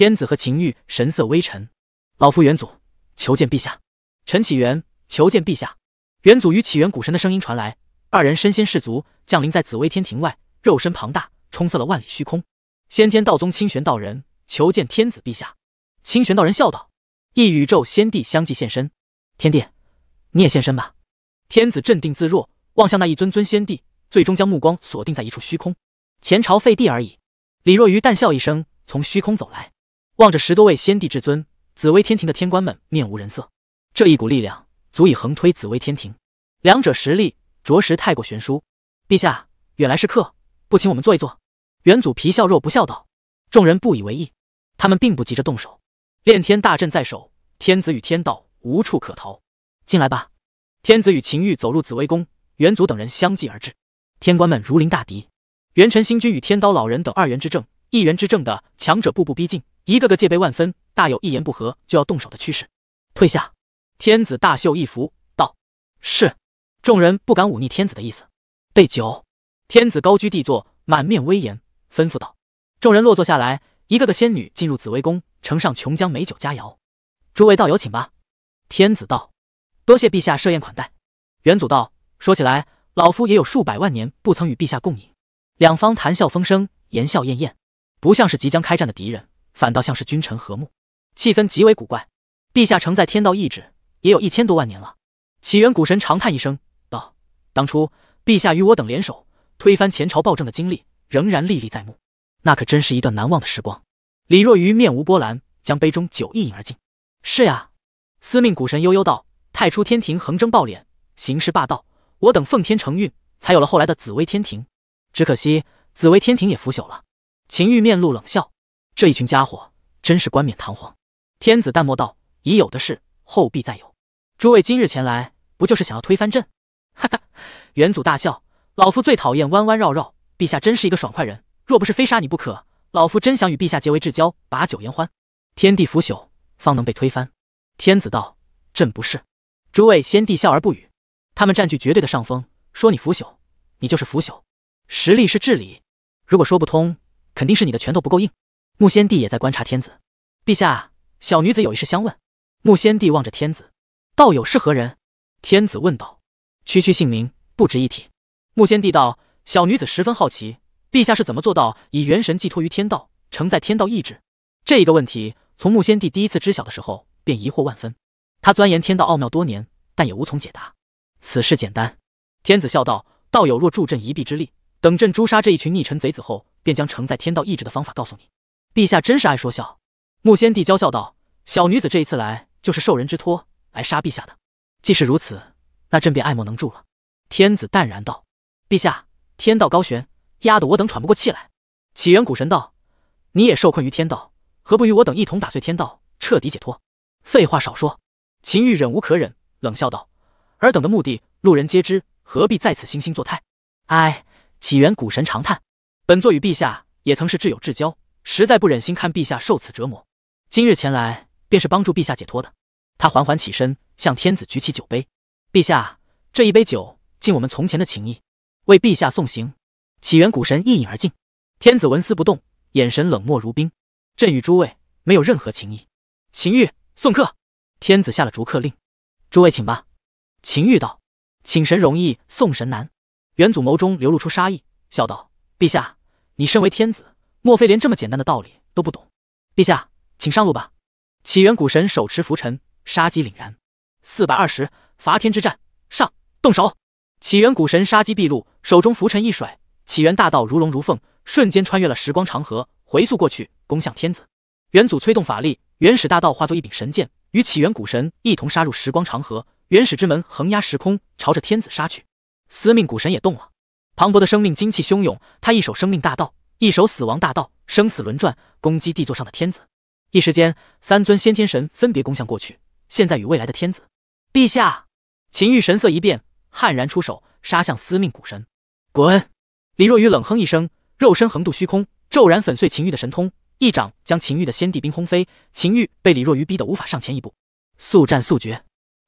天子和秦玉神色微沉，老夫元祖求见陛下，陈启元求见陛下。元祖与启元古神的声音传来，二人身先士卒，降临在紫薇天庭外，肉身庞大，充塞了万里虚空。先天道宗清玄道人求见天子陛下。清玄道人笑道：“一宇宙先帝相继现身，天帝，你也现身吧。”天子镇定自若，望向那一尊尊先帝，最终将目光锁定在一处虚空，前朝废帝而已。李若愚淡笑一声，从虚空走来。望着十多位先帝至尊，紫薇天庭的天官们面无人色。这一股力量足以横推紫薇天庭，两者实力着实太过悬殊。陛下远来是客，不请我们坐一坐？元祖皮笑肉不笑道。众人不以为意，他们并不急着动手，炼天大阵在手，天子与天道无处可逃。进来吧。天子与秦玉走入紫薇宫，元祖等人相继而至，天官们如临大敌。元辰星君与天刀老人等二元之正、一元之正的强者步步逼近。一个个戒备万分，大有一言不合就要动手的趋势。退下。天子大袖一拂，道：“是。”众人不敢忤逆天子的意思。备酒。天子高居帝座，满面威严，吩咐道：“众人落座下来。”一个个仙女进入紫薇宫，呈上琼浆美酒佳肴。诸位道友，请吧。天子道：“多谢陛下设宴款待。”元祖道：“说起来，老夫也有数百万年不曾与陛下共饮。”两方谈笑风生，言笑晏晏，不像是即将开战的敌人。反倒像是君臣和睦，气氛极为古怪。陛下承载天道意志，也有一千多万年了。起源古神长叹一声道：“当初陛下与我等联手推翻前朝暴政的经历，仍然历历在目。那可真是一段难忘的时光。”李若愚面无波澜，将杯中酒一饮而尽。“是呀。”司命古神悠悠道：“太初天庭横征暴敛，行事霸道，我等奉天承运，才有了后来的紫薇天庭。只可惜，紫薇天庭也腐朽了。”秦玉面露冷笑。这一群家伙真是冠冕堂皇。天子淡漠道：“已有的事，后必再有。诸位今日前来，不就是想要推翻朕？” 哈哈，元祖大笑。老夫最讨厌弯弯绕绕。陛下真是一个爽快人。若不是非杀你不可，老夫真想与陛下结为至交，把酒言欢。天地腐朽，方能被推翻。天子道：“朕不是。”诸位先帝笑而不语。他们占据绝对的上风，说你腐朽，你就是腐朽。实力是治理。如果说不通，肯定是你的拳头不够硬。木仙帝也在观察天子，陛下，小女子有一事相问。木仙帝望着天子，道友是何人？天子问道。区区姓名，不值一提。木仙帝道，小女子十分好奇，陛下是怎么做到以元神寄托于天道，承载天道意志？这一个问题，从木仙帝第一次知晓的时候便疑惑万分。他钻研天道奥妙多年，但也无从解答。此事简单，天子笑道，道友若助朕一臂之力，等朕诛杀这一群逆臣贼子后，便将承载天道意志的方法告诉你。陛下真是爱说笑，木仙帝娇笑道：“小女子这一次来，就是受人之托来杀陛下的。既是如此，那朕便爱莫能助了。”天子淡然道：“陛下，天道高悬，压得我等喘不过气来。”起源古神道：“你也受困于天道，何不与我等一同打碎天道，彻底解脱？”废话少说，秦玉忍无可忍，冷笑道：“尔等的目的，路人皆知，何必在此惺惺作态？”哎，起源古神长叹：“本座与陛下也曾是挚友至交。”实在不忍心看陛下受此折磨，今日前来便是帮助陛下解脱的。他缓缓起身，向天子举起酒杯：“陛下，这一杯酒，敬我们从前的情谊，为陛下送行。”起源古神一饮而尽。天子纹丝不动，眼神冷漠如冰：“朕与诸位没有任何情谊。”秦玉送客，天子下了逐客令：“诸位请吧。”秦玉道：“请神容易，送神难。”元祖眸中流露出杀意，笑道：“陛下，你身为天子。”莫非连这么简单的道理都不懂？陛下，请上路吧。起源古神手持浮尘，杀机凛然。四百二十伐天之战，上动手！起源古神杀机毕露，手中浮尘一甩，起源大道如龙如凤，瞬间穿越了时光长河，回溯过去，攻向天子。元祖催动法力，原始大道化作一柄神剑，与起源古神一同杀入时光长河。原始之门横压时空，朝着天子杀去。司命古神也动了，磅礴的生命精气汹涌，他一手生命大道。一手死亡大道，生死轮转，攻击帝座上的天子。一时间，三尊先天神分别攻向过去、现在与未来的天子。陛下！秦玉神色一变，悍然出手，杀向司命古神。滚！李若愚冷哼一声，肉身横渡虚空，骤然粉碎秦玉的神通，一掌将秦玉的先帝兵轰飞。秦玉被李若愚逼得无法上前一步，速战速决。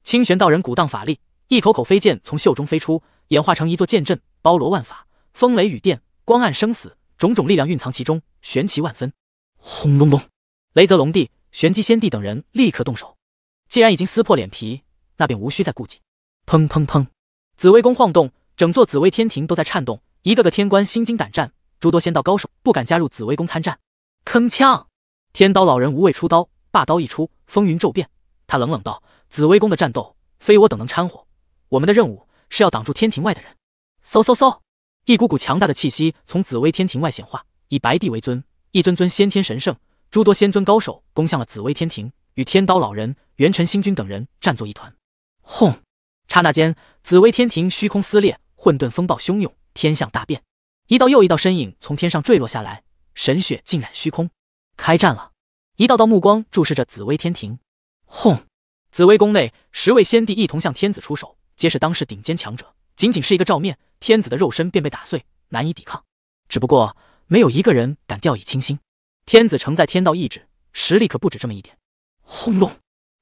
清玄道人鼓荡法力，一口口飞剑从袖中飞出，演化成一座剑阵，包罗万法，风雷雨电，光暗生死。种种力量蕴藏其中，玄奇万分。轰隆隆，雷泽龙帝、玄机仙帝等人立刻动手。既然已经撕破脸皮，那便无需再顾忌。砰砰砰，紫薇宫晃动，整座紫薇天庭都在颤动，一个个天官心惊胆战，诸多仙道高手不敢加入紫薇宫参战。铿锵，天刀老人无畏出刀，霸刀一出，风云骤变。他冷冷道：“紫薇宫的战斗非我等能掺和，我们的任务是要挡住天庭外的人。”嗖嗖嗖。一股股强大的气息从紫薇天庭外显化，以白帝为尊，一尊尊先天神圣、诸多仙尊高手攻向了紫薇天庭，与天刀老人、元辰星君等人战作一团。轰！刹那间，紫薇天庭虚空撕裂，混沌风暴汹涌，天象大变。一道又一道身影从天上坠落下来，神血浸染虚空。开战了！一道道目光注视着紫薇天庭。轰！紫薇宫内，十位仙帝一同向天子出手，皆是当世顶尖强者。仅仅是一个照面。天子的肉身便被打碎，难以抵抗。只不过没有一个人敢掉以轻心。天子承载天道意志，实力可不止这么一点。轰隆！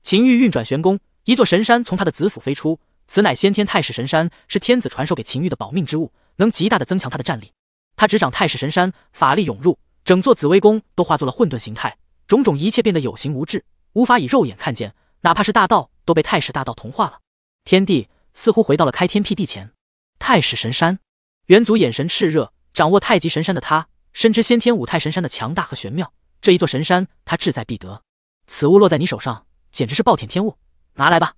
秦玉运转玄功，一座神山从他的子府飞出，此乃先天太史神山，是天子传授给秦玉的保命之物，能极大的增强他的战力。他执掌太史神山，法力涌入，整座紫薇宫都化作了混沌形态，种种一切变得有形无质，无法以肉眼看见。哪怕是大道，都被太史大道同化了。天地似乎回到了开天辟地前。太始神山，元祖眼神炽热，掌握太极神山的他深知先天五太神山的强大和玄妙，这一座神山他志在必得。此物落在你手上，简直是暴殄天物，拿来吧！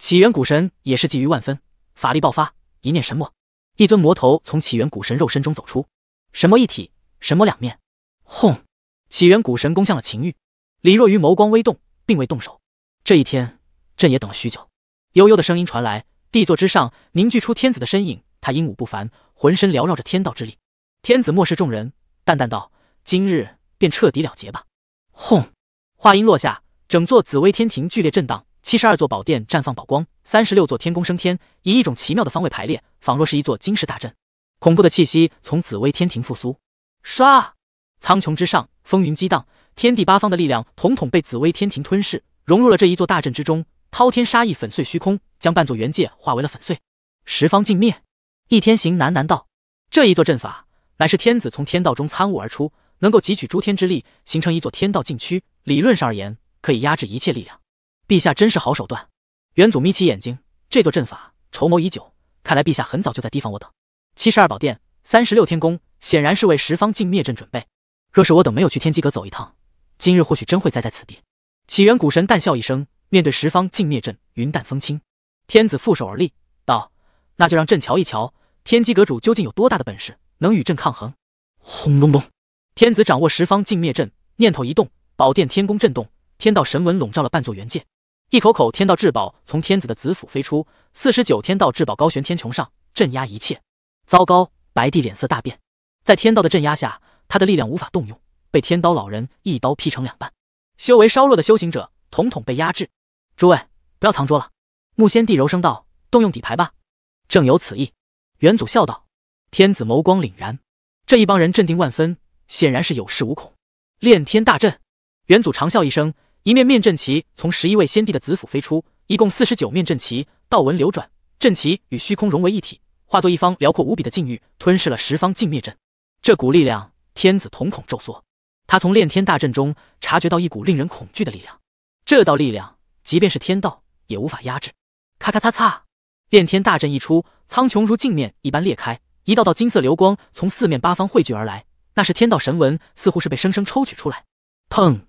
起源古神也是觊觎万分，法力爆发，一念神魔，一尊魔头从起源古神肉身中走出，神魔一体，神魔两面，轰！起源古神攻向了秦玉，李若愚眸光微动，并未动手。这一天，朕也等了许久，悠悠的声音传来。帝座之上凝聚出天子的身影，他英武不凡，浑身缭绕着天道之力。天子漠视众人，淡淡道：“今日便彻底了结吧。”轰！话音落下，整座紫薇天庭剧烈震荡，七十二座宝殿绽放宝光，三十六座天宫升天，以一种奇妙的方位排列，仿若是一座惊世大阵。恐怖的气息从紫薇天庭复苏。唰！苍穹之上风云激荡，天地八方的力量统统被紫薇天庭吞噬，融入了这一座大阵之中。滔天杀意粉碎虚空，将半座元界化为了粉碎。十方镜灭，一天行喃喃道：“这一座阵法乃是天子从天道中参悟而出，能够汲取诸天之力，形成一座天道禁区。理论上而言，可以压制一切力量。”陛下真是好手段。元祖眯起眼睛：“这座阵法筹谋已久，看来陛下很早就在提防我等。七十二宝殿、三十六天宫，显然是为十方镜灭阵准备。若是我等没有去天机阁走一趟，今日或许真会栽在此地。”起源古神淡笑一声。面对十方尽灭阵，云淡风轻，天子负手而立，道：“那就让朕瞧一瞧，天机阁主究竟有多大的本事，能与朕抗衡。”轰隆隆，天子掌握十方尽灭阵，念头一动，宝殿天宫震动，天道神纹笼罩了半座元界，一口口天道至宝从天子的子府飞出，四十九天道至宝高悬天穹上，镇压一切。糟糕，白帝脸色大变，在天道的镇压下，他的力量无法动用，被天刀老人一刀劈成两半。修为稍弱的修行者，统统被压制。诸位，不要藏桌了。木仙帝柔声道：“动用底牌吧。”正有此意，元祖笑道。天子眸光凛然，这一帮人镇定万分，显然是有恃无恐。炼天大阵，元祖长笑一声，一面面阵旗从十一位先帝的子府飞出，一共四十九面阵旗，道纹流转，阵旗与虚空融为一体，化作一方辽阔无比的境域，吞噬了十方净灭阵。这股力量，天子瞳孔骤缩，他从炼天大阵中察觉到一股令人恐惧的力量，这道力量。即便是天道也无法压制。咔咔嚓嚓，炼天大阵一出，苍穹如镜面一般裂开，一道道金色流光从四面八方汇聚而来，那是天道神纹，似乎是被生生抽取出来。砰！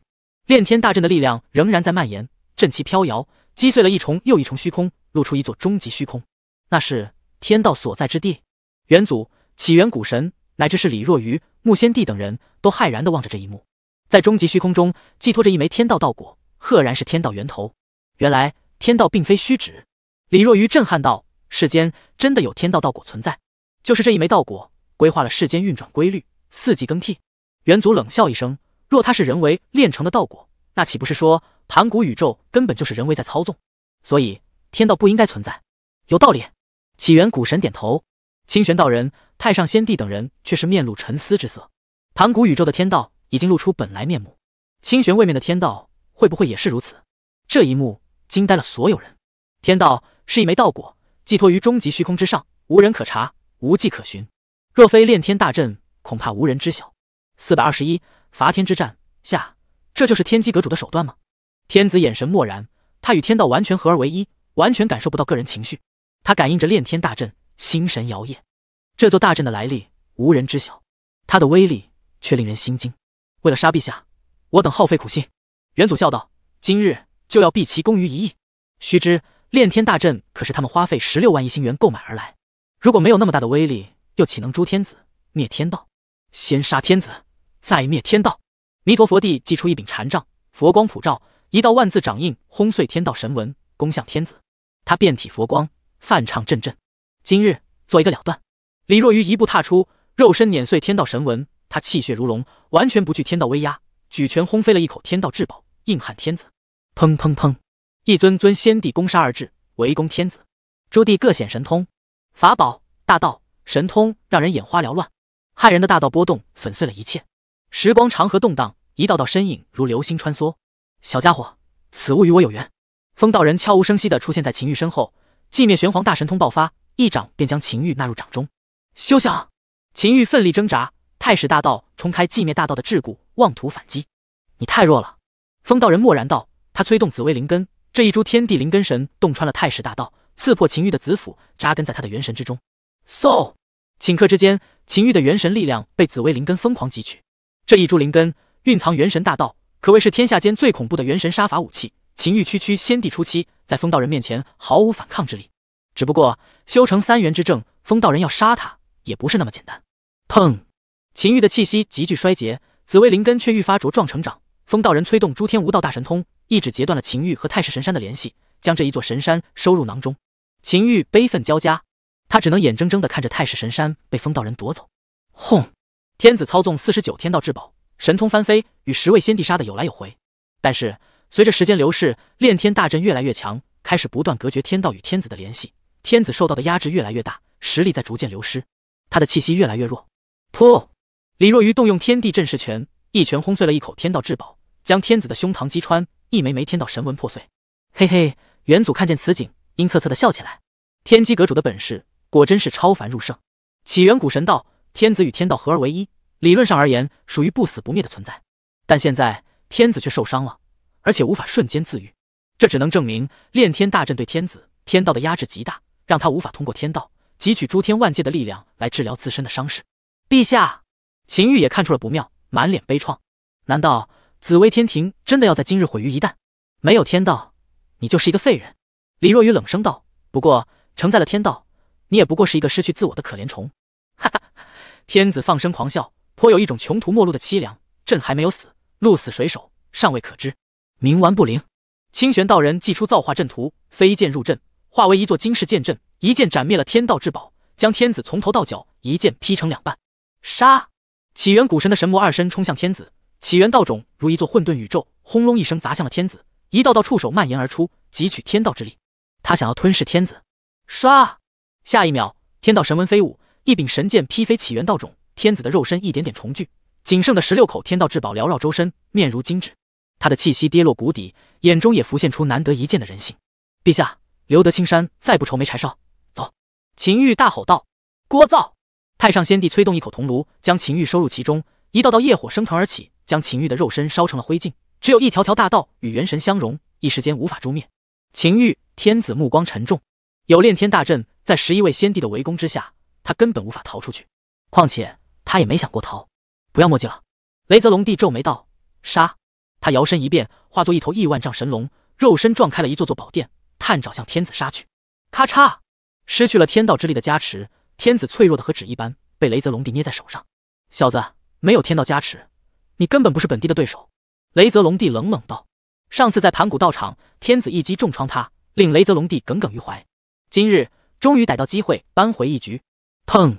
炼天大阵的力量仍然在蔓延，阵气飘摇，击碎了一重又一重虚空，露出一座终极虚空，那是天道所在之地。元祖、起源古神，乃至是李若愚、木仙帝等人都骇然地望着这一幕，在终极虚空中寄托着一枚天道道果，赫然是天道源头。原来天道并非虚指，李若愚震撼道：“世间真的有天道道果存在，就是这一枚道果规划了世间运转规律，四季更替。”元祖冷笑一声：“若他是人为炼成的道果，那岂不是说盘古宇宙根本就是人为在操纵？所以天道不应该存在。”有道理，起源古神点头。清玄道人、太上仙帝等人却是面露沉思之色。盘古宇宙的天道已经露出本来面目，清玄位面的天道会不会也是如此？这一幕。惊呆了所有人。天道是一枚道果，寄托于终极虚空之上，无人可查，无迹可寻。若非炼天大阵，恐怕无人知晓。四百二十一，伐天之战下，这就是天机阁主的手段吗？天子眼神漠然，他与天道完全合而为一，完全感受不到个人情绪。他感应着炼天大阵，心神摇曳。这座大阵的来历无人知晓，它的威力却令人心惊。为了杀陛下，我等耗费苦心。元祖笑道：“今日。”就要避其功于一役。须知炼天大阵可是他们花费十六万亿星元购买而来，如果没有那么大的威力，又岂能诛天子、灭天道？先杀天子，再灭天道。弥陀佛帝祭出一柄禅杖，佛光普照，一道万字掌印轰碎天道神纹，攻向天子。他遍体佛光，梵唱阵阵。今日做一个了断。李若愚一步踏出，肉身碾碎天道神纹。他气血如龙，完全不惧天道威压，举拳轰飞了一口天道至宝，硬撼天子。砰砰砰！一尊尊先帝攻杀而至，围攻天子。朱棣各显神通，法宝、大道、神通让人眼花缭乱，骇人的大道波动粉碎了一切。时光长河动荡，一道道身影如流星穿梭。小家伙，此物与我有缘。风道人悄无声息的出现在秦玉身后，寂灭玄黄大神通爆发，一掌便将秦玉纳入掌中。休想！秦玉奋力挣扎，太史大道冲开寂灭大道的桎梏，妄图反击。你太弱了。风道人默然道。他催动紫薇灵根，这一株天地灵根神洞穿了太始大道，刺破秦玉的紫府，扎根在他的元神之中。So，顷刻之间，秦玉的元神力量被紫薇灵根疯狂汲取。这一株灵根蕴藏元神大道，可谓是天下间最恐怖的元神杀伐武器。秦玉区区先帝初期，在风道人面前毫无反抗之力。只不过修成三元之正，风道人要杀他也不是那么简单。砰！秦玉的气息急剧衰竭，紫薇灵根却愈发茁壮成长。风道人催动诸天无道大神通。一指截断了秦玉和太师神山的联系，将这一座神山收入囊中。秦玉悲愤交加，他只能眼睁睁地看着太师神山被封道人夺走。轰！天子操纵四十九天道至宝，神通翻飞，与十位仙帝杀的有来有回。但是随着时间流逝，炼天大阵越来越强，开始不断隔绝天道与天子的联系。天子受到的压制越来越大，实力在逐渐流失，他的气息越来越弱。噗！李若愚动用天地震势拳，一拳轰碎了一口天道至宝，将天子的胸膛击穿。一枚枚天道神纹破碎，嘿嘿，元祖看见此景，阴恻恻的笑起来。天机阁主的本事果真是超凡入圣。起源古神道，天子与天道合而为一，理论上而言，属于不死不灭的存在。但现在天子却受伤了，而且无法瞬间自愈，这只能证明炼天大阵对天子、天道的压制极大，让他无法通过天道汲取诸天万界的力量来治疗自身的伤势。陛下，秦玉也看出了不妙，满脸悲怆。难道？紫薇天庭真的要在今日毁于一旦？没有天道，你就是一个废人。”李若雨冷声道。“不过承载了天道，你也不过是一个失去自我的可怜虫。”哈哈！天子放声狂笑，颇有一种穷途末路的凄凉。“朕还没有死，鹿死谁手，尚未可知。”冥顽不灵，清玄道人祭出造化阵图，飞剑入阵，化为一座金世剑阵，一剑斩灭了天道至宝，将天子从头到脚一剑劈成两半。杀！起源古神的神魔二身冲向天子。起源道种如一座混沌宇宙，轰隆一声砸向了天子，一道道触手蔓延而出，汲取天道之力。他想要吞噬天子。刷！下一秒，天道神纹飞舞，一柄神剑劈飞起源道种。天子的肉身一点点重聚，仅剩的十六口天道至宝缭绕周身，面如金纸。他的气息跌落谷底，眼中也浮现出难得一见的人性。陛下，留得青山再不愁没柴烧。走！秦玉大吼道。聒噪！太上仙帝催动一口铜炉，将秦玉收入其中，一道道业火升腾而起。将秦玉的肉身烧成了灰烬，只有一条条大道与元神相融，一时间无法诛灭。秦玉天子目光沉重，有炼天大阵在十一位先帝的围攻之下，他根本无法逃出去。况且他也没想过逃。不要墨迹了，雷泽龙帝皱眉道：“杀！”他摇身一变，化作一头亿万丈神龙，肉身撞开了一座座宝殿，探爪向天子杀去。咔嚓，失去了天道之力的加持，天子脆弱的和纸一般，被雷泽龙帝捏在手上。小子，没有天道加持。你根本不是本地的对手，雷泽龙帝冷冷道。上次在盘古道场，天子一击重创他，令雷泽龙帝耿耿于怀。今日终于逮到机会扳回一局。砰！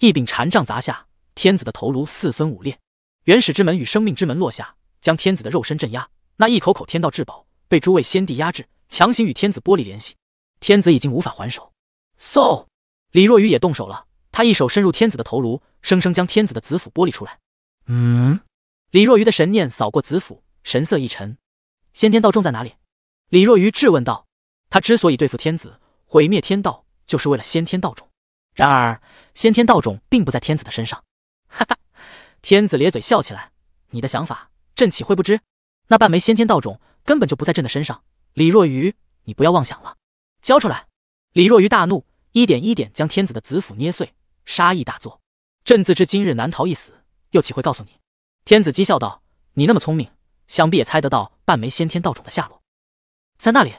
一柄禅杖砸下，天子的头颅四分五裂。原始之门与生命之门落下，将天子的肉身镇压。那一口口天道至宝被诸位先帝压制，强行与天子剥离联系。天子已经无法还手。嗖！李若愚也动手了，他一手伸入天子的头颅，生生将天子的子府剥离出来。嗯。李若愚的神念扫过紫府，神色一沉。先天道众在哪里？李若愚质问道。他之所以对付天子，毁灭天道，就是为了先天道种。然而，先天道种并不在天子的身上。哈哈！天子咧嘴笑起来。你的想法，朕岂会不知？那半枚先天道种根本就不在朕的身上。李若愚，你不要妄想了。交出来！李若愚大怒，一点一点将天子的子府捏碎，杀意大作。朕自知今日难逃一死，又岂会告诉你？天子讥笑道：“你那么聪明，想必也猜得到半枚先天道种的下落，在那里。”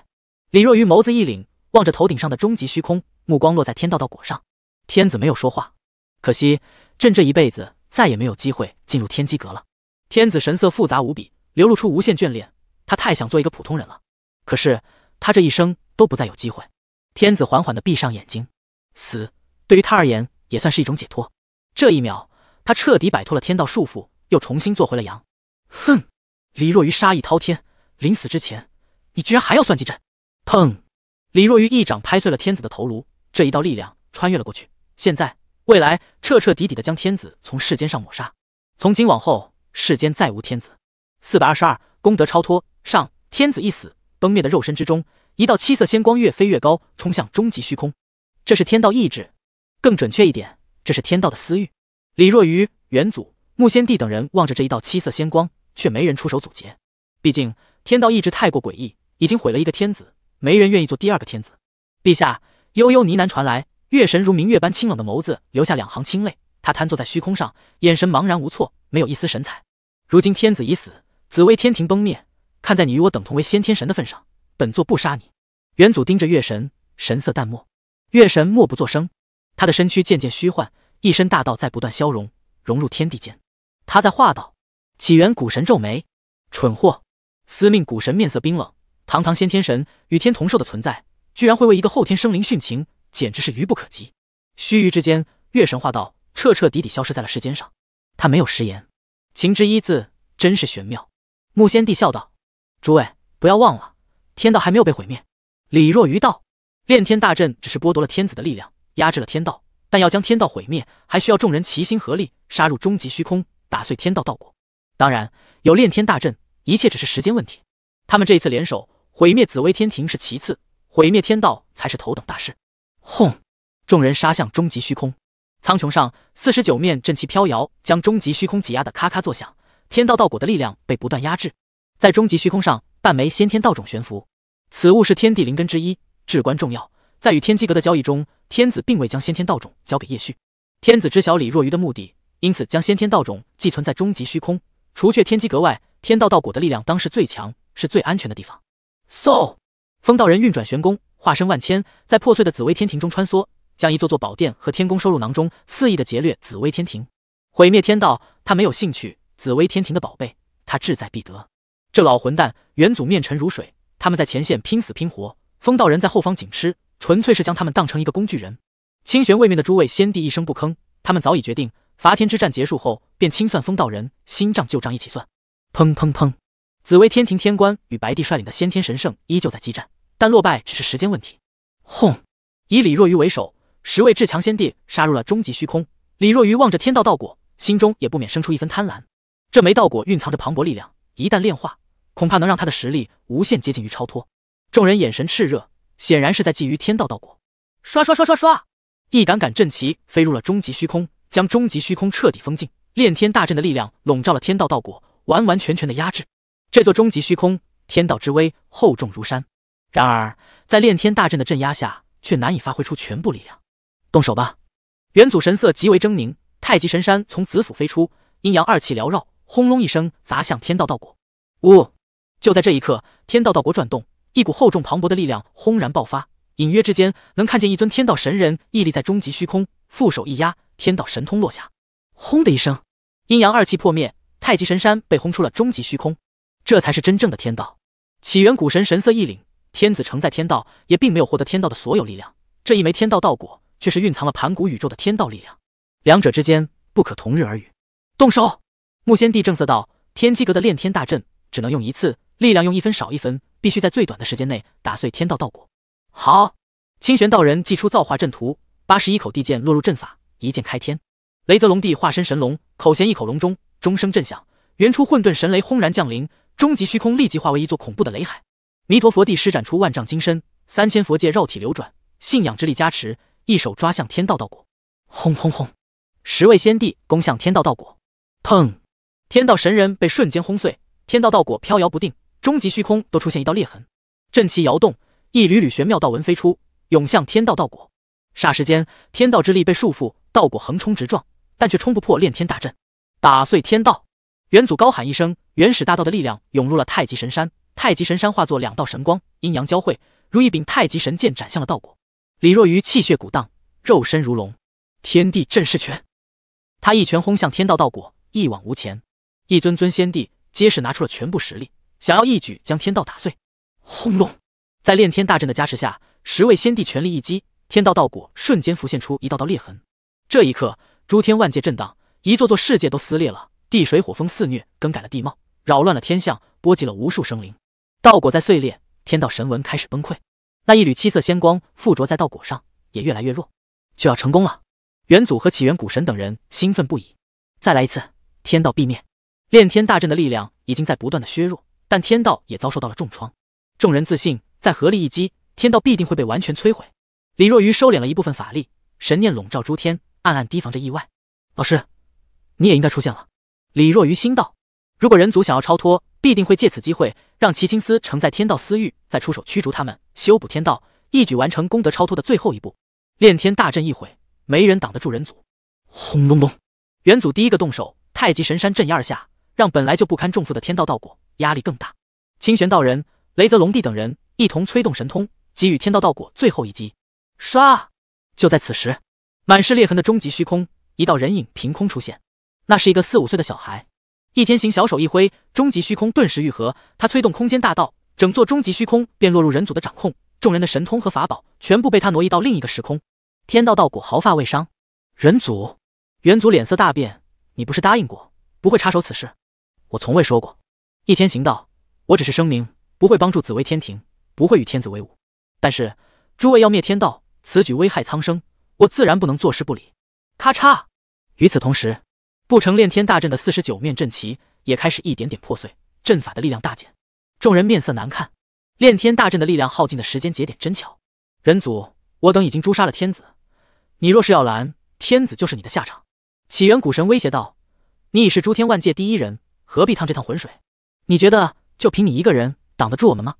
李若愚眸子一凛，望着头顶上的终极虚空，目光落在天道道果上。天子没有说话，可惜，朕这一辈子再也没有机会进入天机阁了。天子神色复杂无比，流露出无限眷恋。他太想做一个普通人了，可是他这一生都不再有机会。天子缓缓的闭上眼睛，死对于他而言也算是一种解脱。这一秒，他彻底摆脱了天道束缚。又重新做回了羊，哼！李若愚杀意滔天，临死之前，你居然还要算计朕！砰！李若愚一掌拍碎了天子的头颅，这一道力量穿越了过去，现在未来彻彻底底的将天子从世间上抹杀，从今往后世间再无天子。四百二十二功德超脱，上天子一死，崩灭的肉身之中，一道七色仙光越飞越高，冲向终极虚空。这是天道意志，更准确一点，这是天道的私欲。李若愚，元祖。木仙帝等人望着这一道七色仙光，却没人出手阻截。毕竟天道意志太过诡异，已经毁了一个天子，没人愿意做第二个天子。陛下悠悠呢喃传来，月神如明月般清冷的眸子留下两行清泪，他瘫坐在虚空上，眼神茫然无措，没有一丝神采。如今天子已死，紫薇天庭崩灭，看在你与我等同为先天神的份上，本座不杀你。元祖盯着月神，神色淡漠。月神默不作声，他的身躯渐渐虚幻，一身大道在不断消融，融入天地间。他在话道，起源古神皱眉，蠢货！司命古神面色冰冷，堂堂先天神，与天同寿的存在，居然会为一个后天生灵殉情，简直是愚不可及。须臾之间，月神话道，彻彻底底消失在了世间上。他没有食言，情之一字，真是玄妙。木仙帝笑道：“诸位不要忘了，天道还没有被毁灭。”李若愚道：“炼天大阵只是剥夺了天子的力量，压制了天道，但要将天道毁灭，还需要众人齐心合力，杀入终极虚空。”打碎天道道果，当然有炼天大阵，一切只是时间问题。他们这一次联手毁灭紫薇天庭是其次，毁灭天道才是头等大事。轰！众人杀向终极虚空，苍穹上四十九面阵旗飘摇，将终极虚空挤压的咔咔作响。天道道果的力量被不断压制在终极虚空上，半枚先天道种悬浮。此物是天地灵根之一，至关重要。在与天机阁的交易中，天子并未将先天道种交给叶旭。天子知晓李若愚的目的。因此，将先天道种寄存在终极虚空，除却天机阁外，天道道果的力量当是最强，是最安全的地方。So，风道人运转玄功，化身万千，在破碎的紫薇天庭中穿梭，将一座座宝殿和天宫收入囊中，肆意的劫掠紫薇天庭，毁灭天道。他没有兴趣，紫薇天庭的宝贝，他志在必得。这老混蛋，元祖面沉如水，他们在前线拼死拼活，风道人在后方紧吃，纯粹是将他们当成一个工具人。清玄位面的诸位先帝一声不吭，他们早已决定。伐天之战结束后，便清算封道人新账旧账一起算。砰砰砰！紫薇天庭天官与白帝率领的先天神圣依旧在激战，但落败只是时间问题。轰！以李若愚为首，十位至强仙帝杀入了终极虚空。李若愚望着天道道果，心中也不免生出一分贪婪。这枚道果蕴藏着磅礴力量，一旦炼化，恐怕能让他的实力无限接近于超脱。众人眼神炽热，显然是在觊觎天道道果。刷刷刷刷刷！一杆杆阵旗飞入了终极虚空。将终极虚空彻底封禁，炼天大阵的力量笼罩了天道道果，完完全全的压制这座终极虚空。天道之威厚重如山，然而在炼天大阵的镇压下，却难以发挥出全部力量。动手吧！元祖神色极为狰狞，太极神山从紫府飞出，阴阳二气缭绕，轰隆一声砸向天道道果。呜！就在这一刻，天道道果转动，一股厚重磅礴的力量轰然爆发，隐约之间能看见一尊天道神人屹立在终极虚空。负手一压，天道神通落下，轰的一声，阴阳二气破灭，太极神山被轰出了终极虚空。这才是真正的天道。起源古神神色一凛，天子承载天道，也并没有获得天道的所有力量。这一枚天道道果，却是蕴藏了盘古宇宙的天道力量，两者之间不可同日而语。动手！木仙帝正色道：“天机阁的炼天大阵只能用一次，力量用一分少一分，必须在最短的时间内打碎天道道果。”好，清玄道人祭出造化阵图。八十一口地剑落入阵法，一剑开天。雷泽龙帝化身神龙，口衔一口龙钟，钟声震响，原初混沌神雷轰然降临，终极虚空立即化为一座恐怖的雷海。弥陀佛帝施展出万丈金身，三千佛界绕体流转，信仰之力加持，一手抓向天道道果。轰轰轰！十位仙帝攻向天道道果，砰！天道神人被瞬间轰碎，天道道果飘摇不定，终极虚空都出现一道裂痕，阵旗摇动，一缕缕玄妙道纹飞出，涌向天道道果。霎时间，天道之力被束缚，道果横冲直撞，但却冲不破炼天大阵，打碎天道。元祖高喊一声，原始大道的力量涌入了太极神山，太极神山化作两道神光，阴阳交汇，如一柄太极神剑斩向了道果。李若愚气血鼓荡，肉身如龙，天地震势拳，他一拳轰向天道道果，一往无前。一尊尊仙帝皆是拿出了全部实力，想要一举将天道打碎。轰隆，在炼天大阵的加持下，十位仙帝全力一击。天道道果瞬间浮现出一道道裂痕，这一刻，诸天万界震荡，一座座世界都撕裂了，地水火风肆虐，更改了地貌，扰乱了天象，波及了无数生灵。道果在碎裂，天道神纹开始崩溃，那一缕七色仙光附着在道果上也越来越弱，就要成功了。元祖和起源古神等人兴奋不已，再来一次，天道必灭。炼天大阵的力量已经在不断的削弱，但天道也遭受到了重创，众人自信，再合力一击，天道必定会被完全摧毁。李若愚收敛了一部分法力，神念笼罩诸天，暗暗提防着意外。老师，你也应该出现了。李若愚心道，如果人族想要超脱，必定会借此机会让齐青丝承载天道私欲，再出手驱逐他们，修补天道，一举完成功德超脱的最后一步。炼天大阵一毁，没人挡得住人族。轰隆隆，元祖第一个动手，太极神山镇压而下，让本来就不堪重负的天道道果压力更大。清玄道人、雷泽龙帝等人一同催动神通，给予天道道果最后一击。唰！就在此时，满是裂痕的终极虚空，一道人影凭空出现。那是一个四五岁的小孩。易天行小手一挥，终极虚空顿时愈合。他催动空间大道，整座终极虚空便落入人族的掌控。众人的神通和法宝全部被他挪移到另一个时空。天道道果毫发未伤。人族、元族脸色大变。你不是答应过不会插手此事？我从未说过。易天行道，我只是声明不会帮助紫薇天庭，不会与天子为伍。但是诸位要灭天道。此举危害苍生，我自然不能坐视不理。咔嚓！与此同时，不成炼天大阵的四十九面阵旗也开始一点点破碎，阵法的力量大减，众人面色难看。炼天大阵的力量耗尽的时间节点真巧。人族，我等已经诛杀了天子，你若是要拦天子，就是你的下场。起源古神威胁道：“你已是诸天万界第一人，何必趟这趟浑水？你觉得就凭你一个人挡得住我们吗？”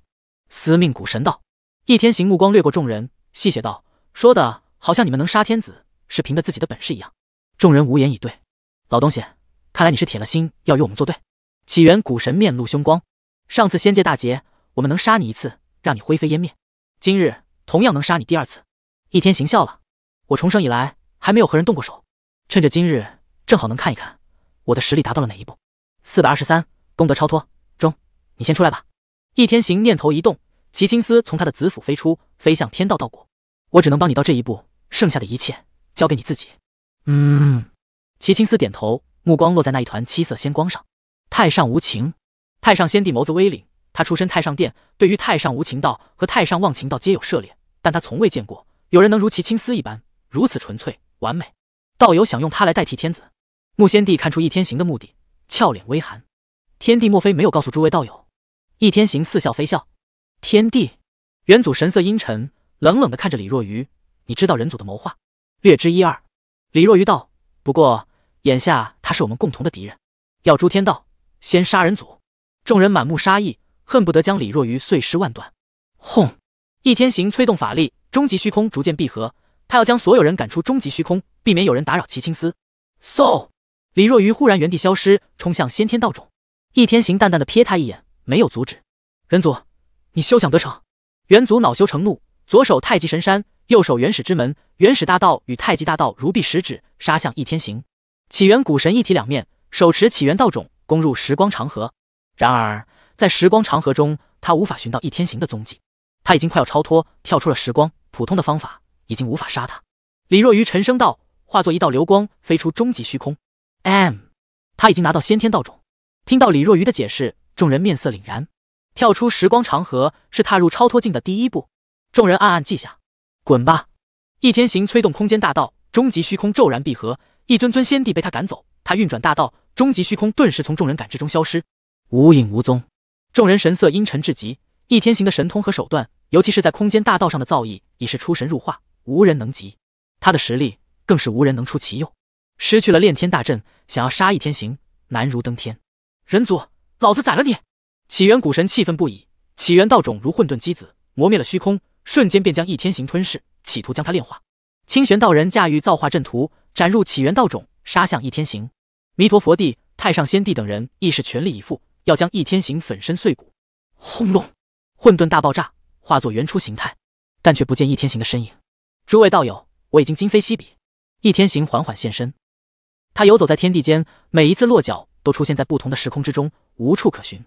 司命古神道。易天行目光掠过众人，戏谑道。说的好像你们能杀天子是凭着自己的本事一样，众人无言以对。老东西，看来你是铁了心要与我们作对。起源古神面露凶光。上次仙界大劫，我们能杀你一次，让你灰飞烟灭，今日同样能杀你第二次。易天行笑了，我重生以来还没有和人动过手，趁着今日正好能看一看我的实力达到了哪一步。四百二十三功德超脱中，你先出来吧。易天行念头一动，齐青丝从他的紫府飞出，飞向天道道果。我只能帮你到这一步，剩下的一切交给你自己。嗯，齐青丝点头，目光落在那一团七色仙光上。太上无情，太上仙帝眸子微凛。他出身太上殿，对于太上无情道和太上忘情道皆有涉猎，但他从未见过有人能如齐青丝一般如此纯粹完美。道友想用他来代替天子？木仙帝看出易天行的目的，俏脸微寒。天帝莫非没有告诉诸位道友？易天行似笑非笑。天帝，元祖神色阴沉。冷冷的看着李若愚，你知道人祖的谋划，略知一二。李若愚道：“不过眼下他是我们共同的敌人，要诛天道，先杀人祖。”众人满目杀意，恨不得将李若愚碎尸万段。轰！易天行催动法力，终极虚空逐渐闭合，他要将所有人赶出终极虚空，避免有人打扰齐青丝。嗖！李若愚忽然原地消失，冲向先天道种。易天行淡淡的瞥他一眼，没有阻止。人族，你休想得逞！元祖恼羞成怒。左手太极神山，右手原始之门，原始大道与太极大道如臂使指，杀向易天行。起源古神一体两面，手持起源道种，攻入时光长河。然而，在时光长河中，他无法寻到易天行的踪迹。他已经快要超脱，跳出了时光。普通的方法已经无法杀他。李若愚沉声道：“化作一道流光，飞出终极虚空。” M，他已经拿到先天道种。听到李若愚的解释，众人面色凛然。跳出时光长河是踏入超脱境的第一步。众人暗暗记下，滚吧！易天行催动空间大道，终极虚空骤然闭合，一尊尊仙帝被他赶走。他运转大道，终极虚空顿时从众人感知中消失，无影无踪。众人神色阴沉至极。易天行的神通和手段，尤其是在空间大道上的造诣，已是出神入化，无人能及。他的实力更是无人能出其右。失去了炼天大阵，想要杀易天行，难如登天。人族，老子宰了你！起源古神气愤不已。起源道种如混沌机子，磨灭了虚空。瞬间便将易天行吞噬，企图将他炼化。清玄道人驾驭造化阵图，斩入起源道种，杀向易天行。弥陀佛帝、太上仙帝等人亦是全力以赴，要将易天行粉身碎骨。轰隆！混沌大爆炸，化作原初形态，但却不见易天行的身影。诸位道友，我已经今非昔比。易天行缓缓现身，他游走在天地间，每一次落脚都出现在不同的时空之中，无处可寻。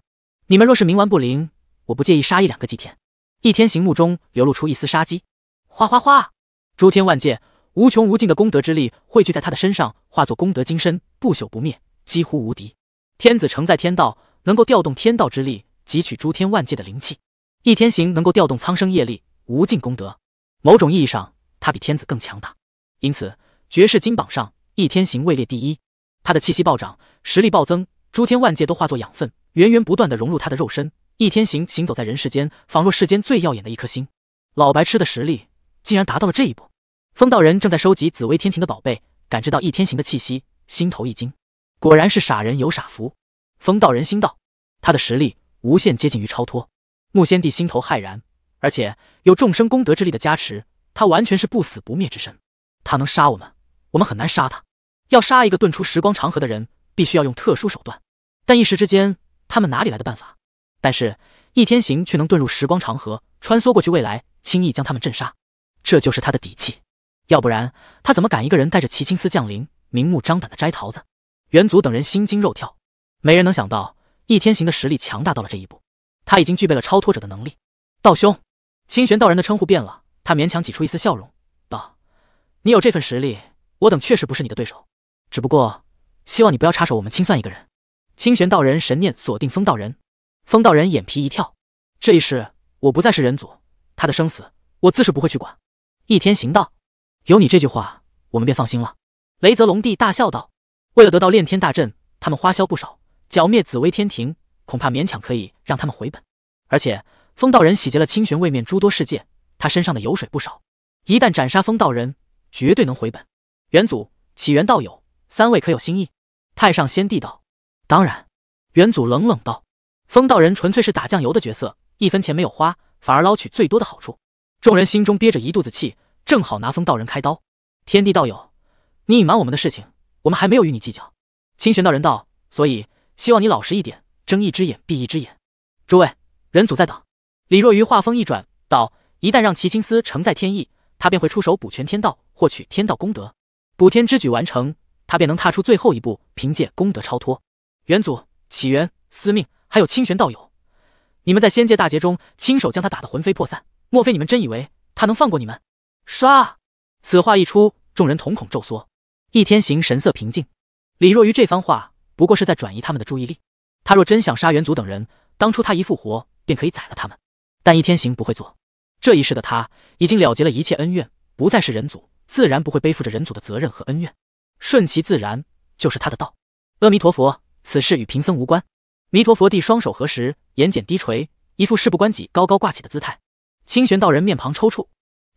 你们若是冥顽不灵，我不介意杀一两个祭天。易天行目中流露出一丝杀机，哗哗哗，诸天万界无穷无尽的功德之力汇聚在他的身上，化作功德金身，不朽不灭，几乎无敌。天子承载天道，能够调动天道之力，汲取诸天万界的灵气。易天行能够调动苍生业力，无尽功德。某种意义上，他比天子更强大。因此，绝世金榜上，易天行位列第一。他的气息暴涨，实力暴增，诸天万界都化作养分，源源不断的融入他的肉身。易天行行走在人世间，仿若世间最耀眼的一颗星。老白痴的实力竟然达到了这一步。风道人正在收集紫薇天庭的宝贝，感知到易天行的气息，心头一惊。果然是傻人有傻福。风道人心道，他的实力无限接近于超脱。木仙帝心头骇然，而且有众生功德之力的加持，他完全是不死不灭之身。他能杀我们，我们很难杀他。要杀一个遁出时光长河的人，必须要用特殊手段。但一时之间，他们哪里来的办法？但是，易天行却能遁入时光长河，穿梭过去未来，轻易将他们镇杀，这就是他的底气。要不然，他怎么敢一个人带着齐青丝降临，明目张胆的摘桃子？元祖等人心惊肉跳，没人能想到易天行的实力强大到了这一步。他已经具备了超脱者的能力。道兄，清玄道人的称呼变了，他勉强挤出一丝笑容道：“你有这份实力，我等确实不是你的对手。只不过，希望你不要插手我们清算一个人。”清玄道人神念锁定风道人。风道人眼皮一跳，这一世我不再是人祖，他的生死我自是不会去管。逆天行道，有你这句话，我们便放心了。雷泽龙帝大笑道：“为了得到炼天大阵，他们花销不少，剿灭紫薇天庭，恐怕勉强可以让他们回本。而且风道人洗劫了清玄位面诸多世界，他身上的油水不少，一旦斩杀风道人，绝对能回本。”元祖、起源道友，三位可有心意？太上仙帝道：“当然。”元祖冷冷道。风道人纯粹是打酱油的角色，一分钱没有花，反而捞取最多的好处。众人心中憋着一肚子气，正好拿风道人开刀。天地道友，你隐瞒我们的事情，我们还没有与你计较。清玄道人道，所以希望你老实一点，睁一只眼闭一只眼。诸位，人祖在等。李若愚话锋一转道，一旦让齐青丝承载天意，他便会出手补全天道，获取天道功德。补天之举完成，他便能踏出最后一步，凭借功德超脱。元祖，起源，司命。还有清玄道友，你们在仙界大劫中亲手将他打得魂飞魄散，莫非你们真以为他能放过你们？刷。此话一出，众人瞳孔骤缩。易天行神色平静，李若愚这番话不过是在转移他们的注意力。他若真想杀元祖等人，当初他一复活便可以宰了他们。但易天行不会做，这一世的他已经了结了一切恩怨，不再是人祖，自然不会背负着人祖的责任和恩怨。顺其自然就是他的道。阿弥陀佛，此事与贫僧无关。弥陀佛帝双手合十，眼睑低垂，一副事不关己高高挂起的姿态。清玄道人面庞抽搐，